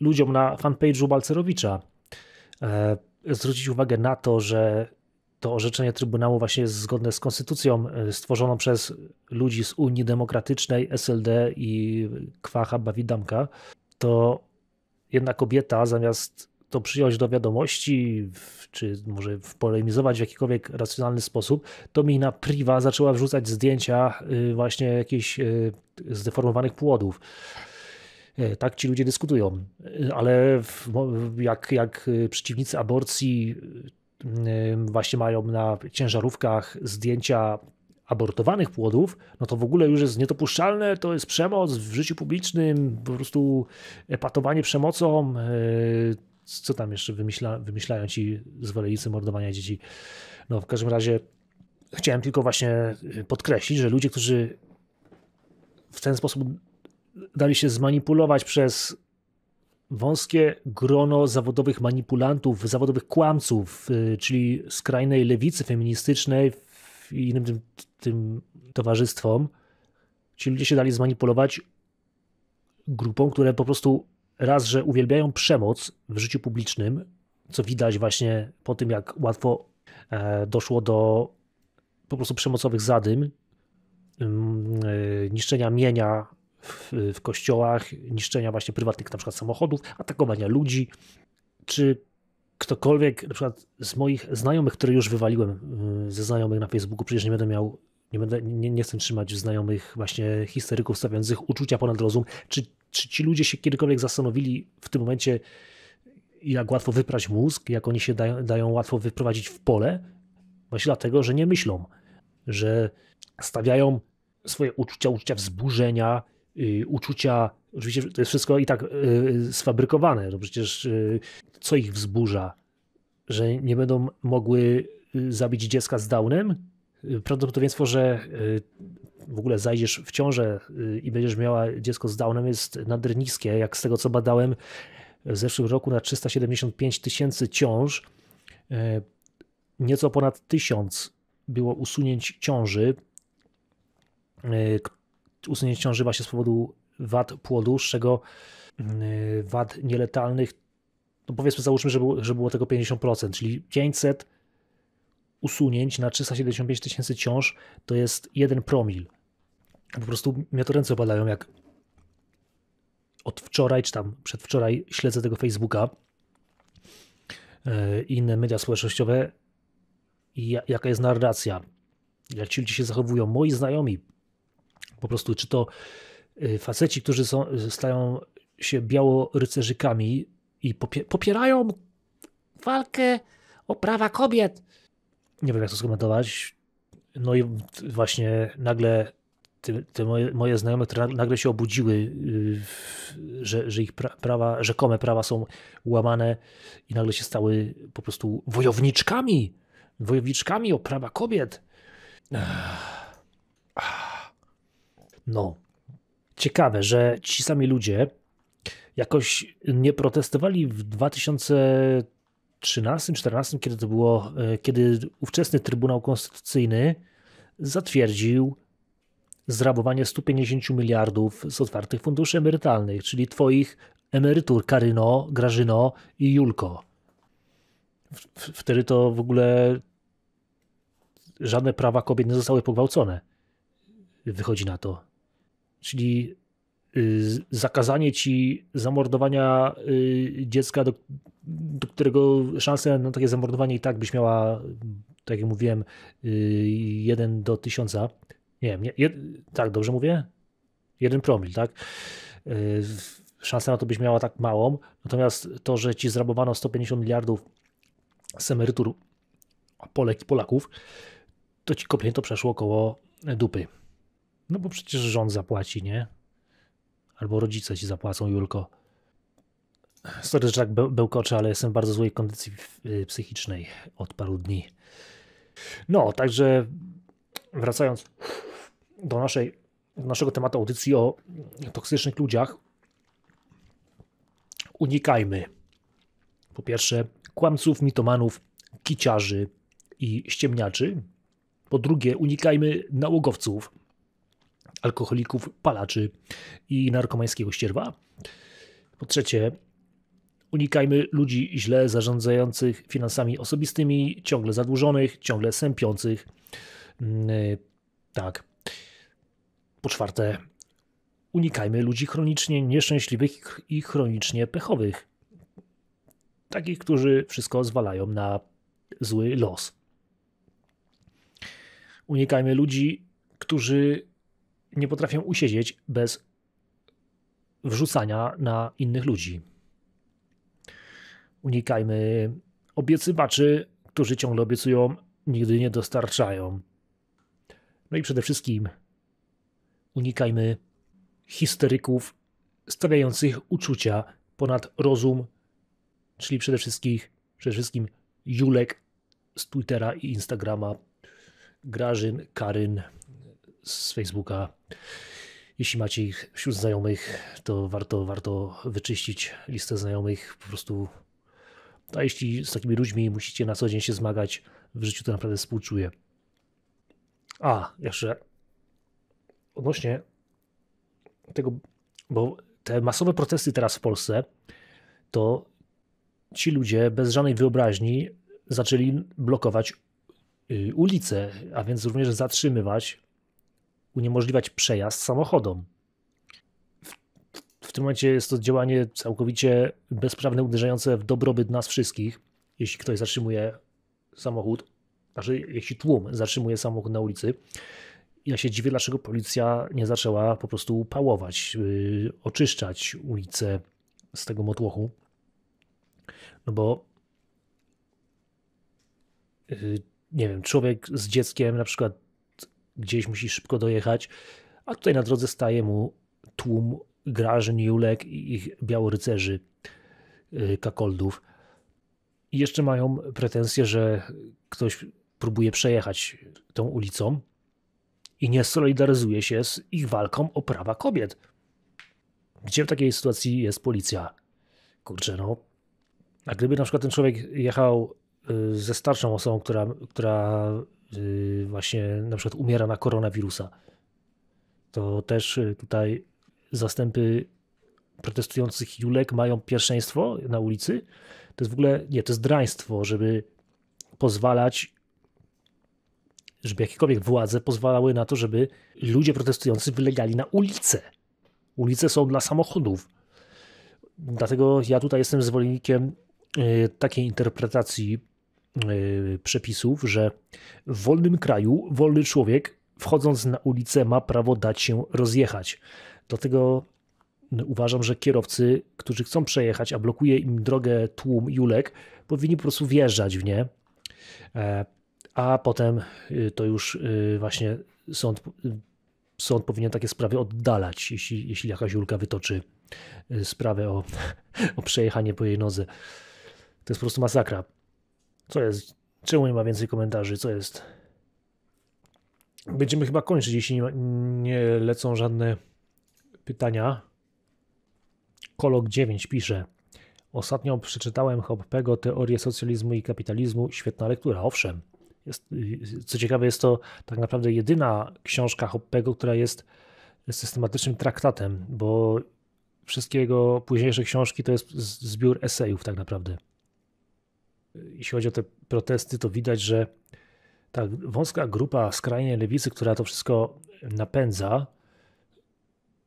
ludziom na fanpage'u Balcerowicza e, zwrócić uwagę na to, że to orzeczenie Trybunału właśnie jest zgodne z konstytucją e, stworzoną przez ludzi z Unii Demokratycznej, SLD i Kwacha Bawidamka, to jedna kobieta zamiast to przyjąć do wiadomości, czy może polemizować w jakikolwiek racjonalny sposób, to na Priwa zaczęła wrzucać zdjęcia e, właśnie jakichś e, zdeformowanych płodów. Tak ci ludzie dyskutują, ale jak, jak przeciwnicy aborcji właśnie mają na ciężarówkach zdjęcia abortowanych płodów, no to w ogóle już jest niedopuszczalne, to jest przemoc w życiu publicznym, po prostu e, patowanie przemocą, e, co tam jeszcze wymyśla, wymyślają ci zwolennicy mordowania dzieci. No w każdym razie chciałem tylko właśnie e, podkreślić, że ludzie, którzy w ten sposób dali się zmanipulować przez wąskie grono zawodowych manipulantów, zawodowych kłamców, y, czyli skrajnej lewicy feministycznej i innym tym, tym towarzystwom. Ci ludzie się dali zmanipulować grupą, które po prostu raz, że uwielbiają przemoc w życiu publicznym, co widać właśnie po tym, jak łatwo e, doszło do po prostu przemocowych zadym, e, niszczenia mienia w, w kościołach, niszczenia właśnie prywatnych na przykład samochodów, atakowania ludzi, czy ktokolwiek, na przykład z moich znajomych, które już wywaliłem y, ze znajomych na Facebooku, przecież nie będę miał, nie, będę, nie, nie chcę trzymać znajomych właśnie histeryków stawiających uczucia ponad rozum. Czy, czy ci ludzie się kiedykolwiek zastanowili w tym momencie, jak łatwo wyprać mózg, jak oni się dają, dają łatwo wyprowadzić w pole? Właśnie dlatego, że nie myślą, że stawiają swoje uczucia, uczucia wzburzenia, Y, uczucia, oczywiście to jest wszystko i tak y, sfabrykowane, to no przecież y, co ich wzburza, że nie będą mogły zabić dziecka z Downem? Prawdopodobieństwo, że w ogóle zajdziesz w ciążę i będziesz miała dziecko z Downem jest nader niskie, jak z tego co badałem w zeszłym roku na 375 tysięcy ciąż, nieco ponad tysiąc było usunięć ciąży, usunięć ciąży właśnie z powodu wad płodu, z czego mm, y, wad nieletalnych, no powiedzmy, załóżmy, że było, że było tego 50%, czyli 500 usunięć na 375 tysięcy ciąż to jest jeden promil. Po prostu mnie to ręce opadają, jak od wczoraj, czy tam przedwczoraj śledzę tego Facebooka i y, inne media społecznościowe i jaka jest narracja, jak ci ludzie się zachowują. Moi znajomi po prostu, czy to y, faceci, którzy są, y, stają się biało-rycerzykami i popierają walkę o prawa kobiet. Nie wiem, jak to skomentować. No i właśnie nagle te, moje, moje znajome, które nagle się obudziły, y, że, że ich prawa, rzekome prawa są łamane i nagle się stały po prostu wojowniczkami, wojowniczkami o prawa kobiet. Ech. No, ciekawe, że ci sami ludzie jakoś nie protestowali w 2013-2014, kiedy to było, e, kiedy ówczesny Trybunał Konstytucyjny zatwierdził zrabowanie 150 miliardów z otwartych funduszy emerytalnych, czyli twoich emerytur Karyno, Grażyno i Julko. Wtedy to w ogóle żadne prawa kobiet nie zostały pogwałcone. Wychodzi na to czyli y, zakazanie ci zamordowania y, dziecka, do, do, którego szanse na takie zamordowanie i tak byś miała, tak jak mówiłem, 1 y, do 1000. Nie wiem, nie, tak dobrze mówię? 1 promil, tak? Szansę na to byś miała tak małą. Natomiast to, że ci zrabowano 150 miliardów z emerytur Polek i Polaków, to ci kopnięto przeszło koło dupy. No bo przecież rząd zapłaci, nie? Albo rodzice ci zapłacą, Julko. Sorry, że tak bełkoczę, ale jestem w bardzo złej kondycji y, psychicznej od paru dni. No, także wracając do, naszej, do naszego tematu audycji o toksycznych ludziach, unikajmy po pierwsze kłamców, mitomanów, kiciarzy i ściemniaczy. Po drugie, unikajmy nałogowców alkoholików, palaczy i narkomańskiego ścierwa. Po trzecie, unikajmy ludzi źle zarządzających finansami osobistymi, ciągle zadłużonych, ciągle sępiących. Mm, tak. Po czwarte, unikajmy ludzi chronicznie nieszczęśliwych i chronicznie pechowych. Takich, którzy wszystko zwalają na zły los. Unikajmy ludzi, którzy nie potrafię usiedzieć bez wrzucania na innych ludzi. Unikajmy obiecywaczy, którzy ciągle obiecują, nigdy nie dostarczają. No i przede wszystkim unikajmy histeryków stawiających uczucia ponad rozum, czyli przede wszystkim, przede wszystkim Julek z Twittera i Instagrama, Grażyn, Karyn z Facebooka. Jeśli macie ich wśród znajomych, to warto, warto wyczyścić listę znajomych po prostu. A jeśli z takimi ludźmi musicie na co dzień się zmagać w życiu, to naprawdę współczuję. A, jeszcze odnośnie tego, bo te masowe protesty teraz w Polsce, to ci ludzie bez żadnej wyobraźni zaczęli blokować y, ulice, a więc również zatrzymywać uniemożliwiać przejazd samochodom. W, w tym momencie jest to działanie całkowicie bezprawne, uderzające w dobrobyt nas wszystkich, jeśli ktoś zatrzymuje samochód, znaczy jeśli tłum zatrzymuje samochód na ulicy. Ja się dziwię, dlaczego policja nie zaczęła po prostu pałować, yy, oczyszczać ulicę z tego motłochu. No bo y, nie wiem, człowiek z dzieckiem na przykład gdzieś musi szybko dojechać, a tutaj na drodze staje mu tłum Grażyn, Julek i ich białorycerzy y, kakoldów. I jeszcze mają pretensje, że ktoś próbuje przejechać tą ulicą i nie solidaryzuje się z ich walką o prawa kobiet. Gdzie w takiej sytuacji jest policja? Kurczę, no. A gdyby na przykład ten człowiek jechał y, ze starszą osobą, która, która Y, właśnie na przykład umiera na koronawirusa, to też y, tutaj zastępy protestujących Julek mają pierwszeństwo na ulicy. To jest w ogóle, nie, to jest draństwo, żeby pozwalać, żeby jakiekolwiek władze pozwalały na to, żeby ludzie protestujący wylegali na ulicę. Ulice są dla samochodów. Dlatego ja tutaj jestem zwolennikiem y, takiej interpretacji Y, przepisów, że w wolnym kraju wolny człowiek wchodząc na ulicę ma prawo dać się rozjechać. Dlatego uważam, że kierowcy, którzy chcą przejechać, a blokuje im drogę tłum Julek, powinni po prostu wjeżdżać w nie. E, a potem y, to już y, właśnie sąd, sąd powinien takie sprawy oddalać, jeśli, jeśli jakaś Julka wytoczy sprawę o, o przejechanie po jej nodze. To jest po prostu masakra. Co jest? Czemu nie ma więcej komentarzy? Co jest? Będziemy chyba kończyć, jeśli nie, ma, nie lecą żadne pytania. Kolok 9 pisze. Ostatnio przeczytałem Hoppego Teorię socjalizmu i kapitalizmu. Świetna lektura, owszem. Jest, co ciekawe, jest to tak naprawdę jedyna książka Hoppego, która jest systematycznym traktatem, bo wszystkie jego późniejsze książki to jest zbiór esejów tak naprawdę jeśli chodzi o te protesty, to widać, że ta wąska grupa skrajnej lewicy, która to wszystko napędza,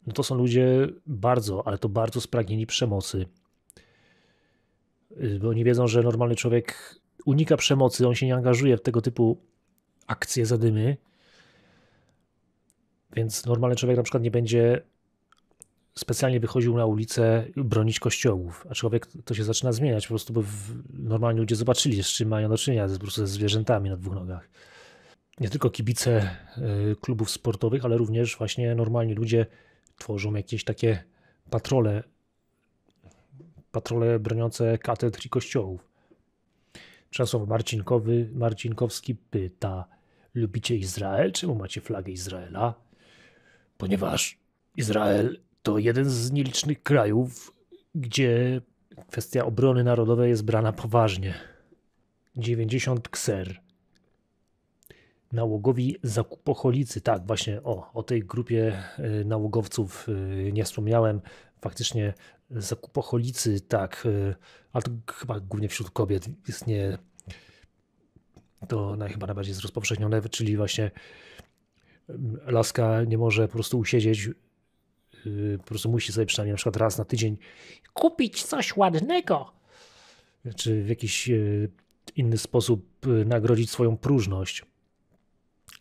no to są ludzie bardzo, ale to bardzo spragnieni przemocy. Y, bo nie wiedzą, że normalny człowiek unika przemocy, on się nie angażuje w tego typu akcje zadymy. Więc normalny człowiek na przykład nie będzie specjalnie wychodził na ulicę bronić kościołów, a człowiek to się zaczyna zmieniać, po prostu, bo normalnie ludzie zobaczyli, z czym mają do czynienia, po prostu ze zwierzętami na dwóch nogach. Nie tylko kibice e, klubów sportowych, ale również właśnie normalni ludzie tworzą jakieś takie patrole, patrole broniące katedr i kościołów. Czasów Marcinkowy, Marcinkowski pyta, lubicie Izrael? Czemu macie flagę Izraela? Ponieważ Izrael to jeden z nielicznych krajów, gdzie kwestia obrony narodowej jest brana poważnie. 90 kser. Nałogowi zakupocholicy, tak, właśnie o, o tej grupie e, nałogowców e, nie wspomniałem. Faktycznie zakupocholicy, tak, e, ale to chyba głównie wśród kobiet istnieje to chyba najbardziej jest rozpowszechnione, czyli właśnie laska nie może po prostu usiedzieć Y, po prostu musi sobie przynajmniej na przykład raz na tydzień kupić coś ładnego, czy w jakiś y, inny sposób y, nagrodzić swoją próżność.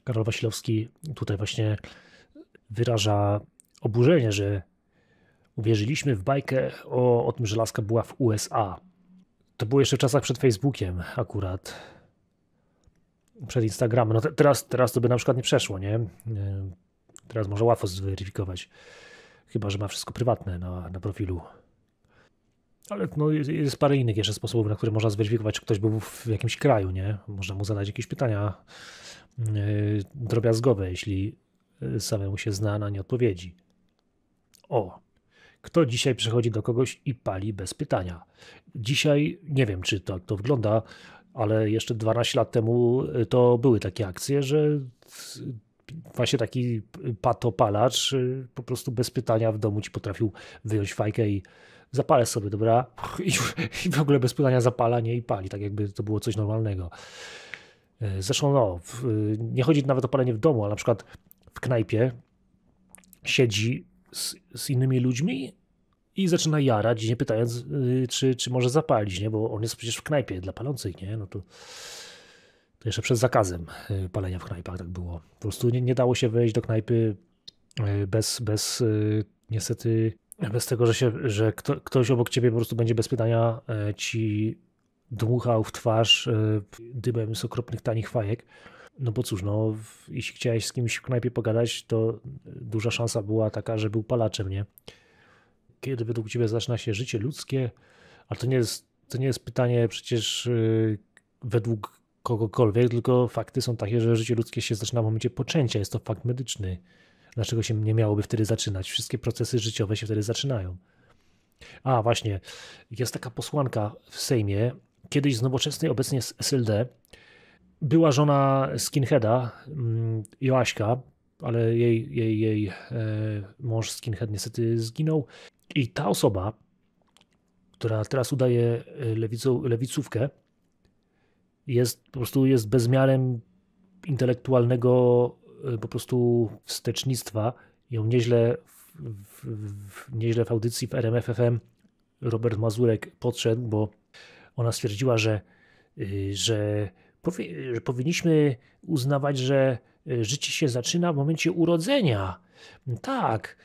Karol Wasilowski tutaj właśnie wyraża oburzenie, że uwierzyliśmy w bajkę o, o tym, że laska była w USA. To było jeszcze w czasach przed Facebookiem akurat. Przed Instagramem. No te, teraz, teraz to by na przykład nie przeszło, nie? Teraz może łatwo zweryfikować Chyba, że ma wszystko prywatne na, na profilu. Ale no, jest parę innych jeszcze sposobów, na które można zweryfikować, czy ktoś był w jakimś kraju, nie? Można mu zadać jakieś pytania yy, drobiazgowe, jeśli yy, samemu się zna na nie odpowiedzi. O, kto dzisiaj przychodzi do kogoś i pali bez pytania? Dzisiaj nie wiem, czy tak to wygląda, ale jeszcze 12 lat temu yy, to były takie akcje, że właśnie taki patopalacz y, po prostu bez pytania w domu ci potrafił wyjąć fajkę i zapalę sobie, dobra? I, I, w ogóle bez pytania zapala, nie i pali, tak jakby to było coś normalnego. E, zresztą no, y, nie chodzi nawet o palenie w domu, ale na przykład w knajpie siedzi z, z innymi ludźmi i zaczyna jarać, nie pytając, y, czy, czy może zapalić, nie? Bo on jest przecież w knajpie dla palących, nie? No to jeszcze przed zakazem y, palenia w knajpach tak było. Po prostu nie, nie dało się wejść do knajpy y, bez, bez y, niestety, bez tego, że, się, że kto, ktoś obok ciebie po prostu będzie bez pytania e, ci dmuchał w twarz e, dymem z okropnych tanich fajek. No bo cóż, no, jeśli chciałeś z kimś w knajpie pogadać, to duża szansa była taka, że był palaczem, nie? Kiedy według ciebie zaczyna się życie ludzkie? Ale to nie jest, to nie jest pytanie przecież według kogokolwiek, tylko fakty są takie, że życie ludzkie się zaczyna w momencie poczęcia. Jest to fakt medyczny. Dlaczego się nie miałoby wtedy zaczynać? Wszystkie procesy życiowe się wtedy zaczynają. A właśnie, jest taka posłanka w Sejmie, kiedyś z nowoczesnej, obecnie z SLD. Była żona skinheada, mm, Joaśka, ale jej, jej, jej e, mąż skinhead niestety zginął. I ta osoba, która teraz udaje e, lewicówkę, jest, po prostu jest bezmiarem intelektualnego e, po prostu wstecznictwa. Ją nieźle w, w, w, nieźle w audycji w RMF FM Robert Mazurek podszedł, bo ona stwierdziła, że, e, że, powi że powinniśmy uznawać, że e, życie się zaczyna w momencie urodzenia. Tak,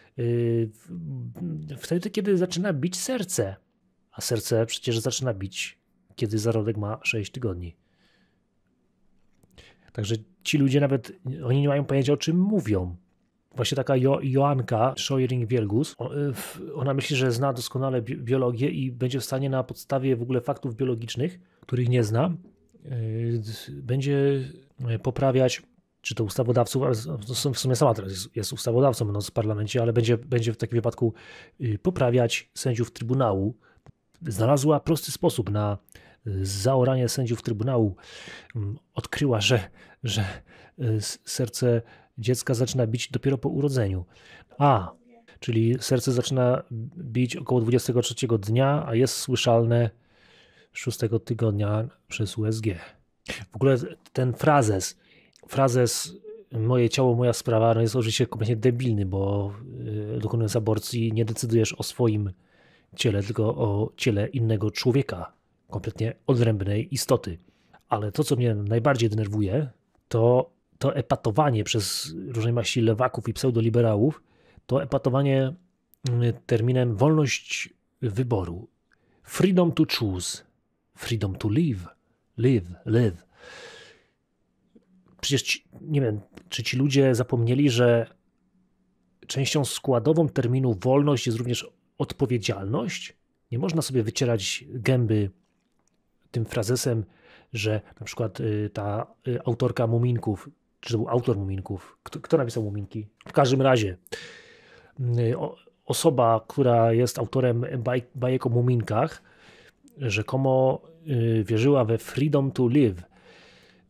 wtedy, kiedy zaczyna bić serce. A serce przecież zaczyna bić, kiedy zarodek ma 6 tygodni. Także ci ludzie nawet, oni nie mają pojęcia o czym mówią. Właśnie taka jo Joanka Scheuring-Wielgus, y, ona myśli, że zna doskonale biologię i będzie w stanie na podstawie w ogóle faktów biologicznych, których nie zna, y, będzie y, poprawiać czy to ustawodawców, w sumie sama teraz jest, jest ustawodawcą będąc w parlamencie, ale będzie, będzie w takim wypadku poprawiać sędziów Trybunału. Znalazła prosty sposób na zaoranie sędziów Trybunału mm, odkryła, że, że e, serce dziecka zaczyna bić dopiero po urodzeniu. A, czyli serce zaczyna bić około 23 dnia, a jest słyszalne 6 tygodnia przez USG. W ogóle ten frazes, frazes moje ciało, moja sprawa, no jest oczywiście kompletnie debilny, bo e, dokonując aborcji nie decydujesz o swoim ciele, tylko o ciele innego człowieka kompletnie odrębnej istoty. Ale to, co mnie najbardziej denerwuje, to to epatowanie przez różnej maści lewaków i pseudoliberałów, to epatowanie mm, terminem wolność wyboru. Freedom to choose, freedom to live, live, live. Przecież nie wiem, czy ci ludzie zapomnieli, że częścią składową terminu wolność jest również odpowiedzialność. Nie można sobie wycierać gęby tym frazesem, że na przykład y, ta y, autorka Muminków, czy to był autor Muminków, kto, kto napisał Muminki? W każdym razie y, osoba, która jest autorem baj, bajek o Muminkach, rzekomo wierzyła we freedom to live,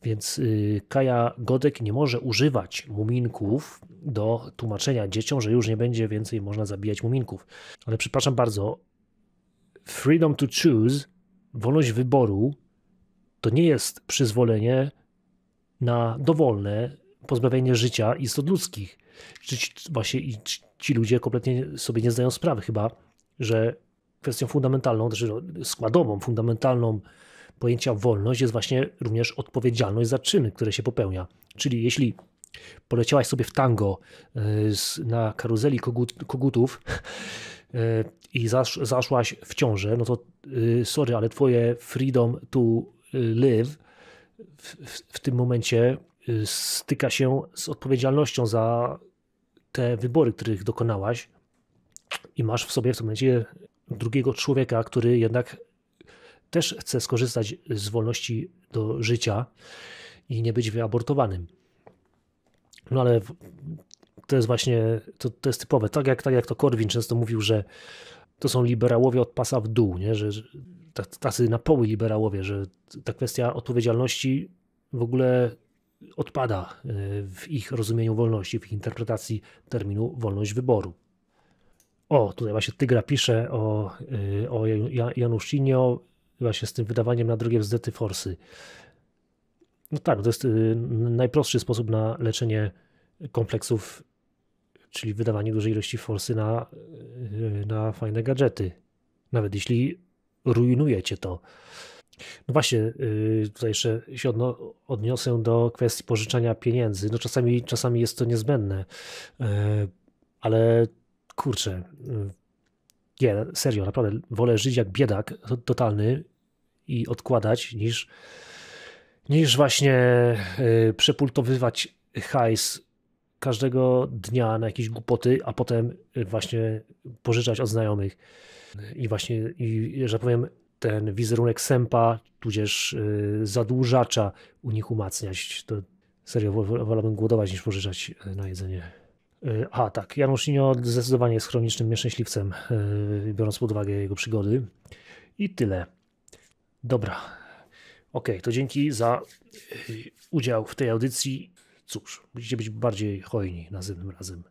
więc Kaja Godek nie może używać muminków do tłumaczenia dzieciom, że już nie będzie więcej można zabijać muminków. Ale przepraszam bardzo, freedom to choose wolność wyboru to nie jest przyzwolenie na dowolne pozbawienie życia istot ludzkich. Właśnie ci ludzie kompletnie sobie nie zdają sprawy chyba, że kwestią fundamentalną, znaczy no, składową, fundamentalną pojęcia wolność jest właśnie również odpowiedzialność za czyny, które się popełnia. Czyli jeśli poleciałaś sobie w tango y, na karuzeli kogut, kogutów E, i zasz, zaszłaś w ciążę, no to y, sorry, ale twoje freedom to y, live w, w, w tym momencie y, styka się z odpowiedzialnością za te wybory, których dokonałaś i masz w sobie w tym momencie drugiego człowieka, który jednak też chce skorzystać z wolności do życia i nie być wyabortowanym. No ale to jest właśnie, to, to jest typowe. Tak jak, tak jak to Korwin często mówił, że to są liberałowie od pasa w dół, nie? że, że tacy napoły liberałowie, że ta kwestia odpowiedzialności w ogóle odpada e, w ich rozumieniu wolności, w ich interpretacji terminu wolność wyboru. O, tutaj właśnie Tygra pisze o, e, o Januszcinio właśnie z tym wydawaniem na drugie wzdety forsy. No tak, to jest e, najprostszy sposób na leczenie kompleksów czyli wydawanie dużej ilości forsy na, e, na fajne gadżety. Nawet jeśli rujnujecie to. No właśnie, e, tutaj jeszcze się odniosę do kwestii pożyczania pieniędzy. No czasami, czasami jest to niezbędne, e, ale kurczę, nie, serio, naprawdę wolę żyć jak biedak totalny i odkładać niż, niż właśnie przepultowywać hajs każdego dnia na jakieś głupoty, a potem y, właśnie pożyczać od znajomych. I właśnie, i, że tak powiem, ten wizerunek sępa, tudzież y, zadłużacza u nich umacniać. To serio wolałbym głodować niż pożyczać y, na jedzenie. A tak, Janusz Sinio zdecydowanie jest chronicznym nieszczęśliwcem, biorąc pod uwagę jego przygody. I tyle. Dobra. Ok, to dzięki za udział w tej audycji Cóż, musicie być bardziej hojni następnym razem.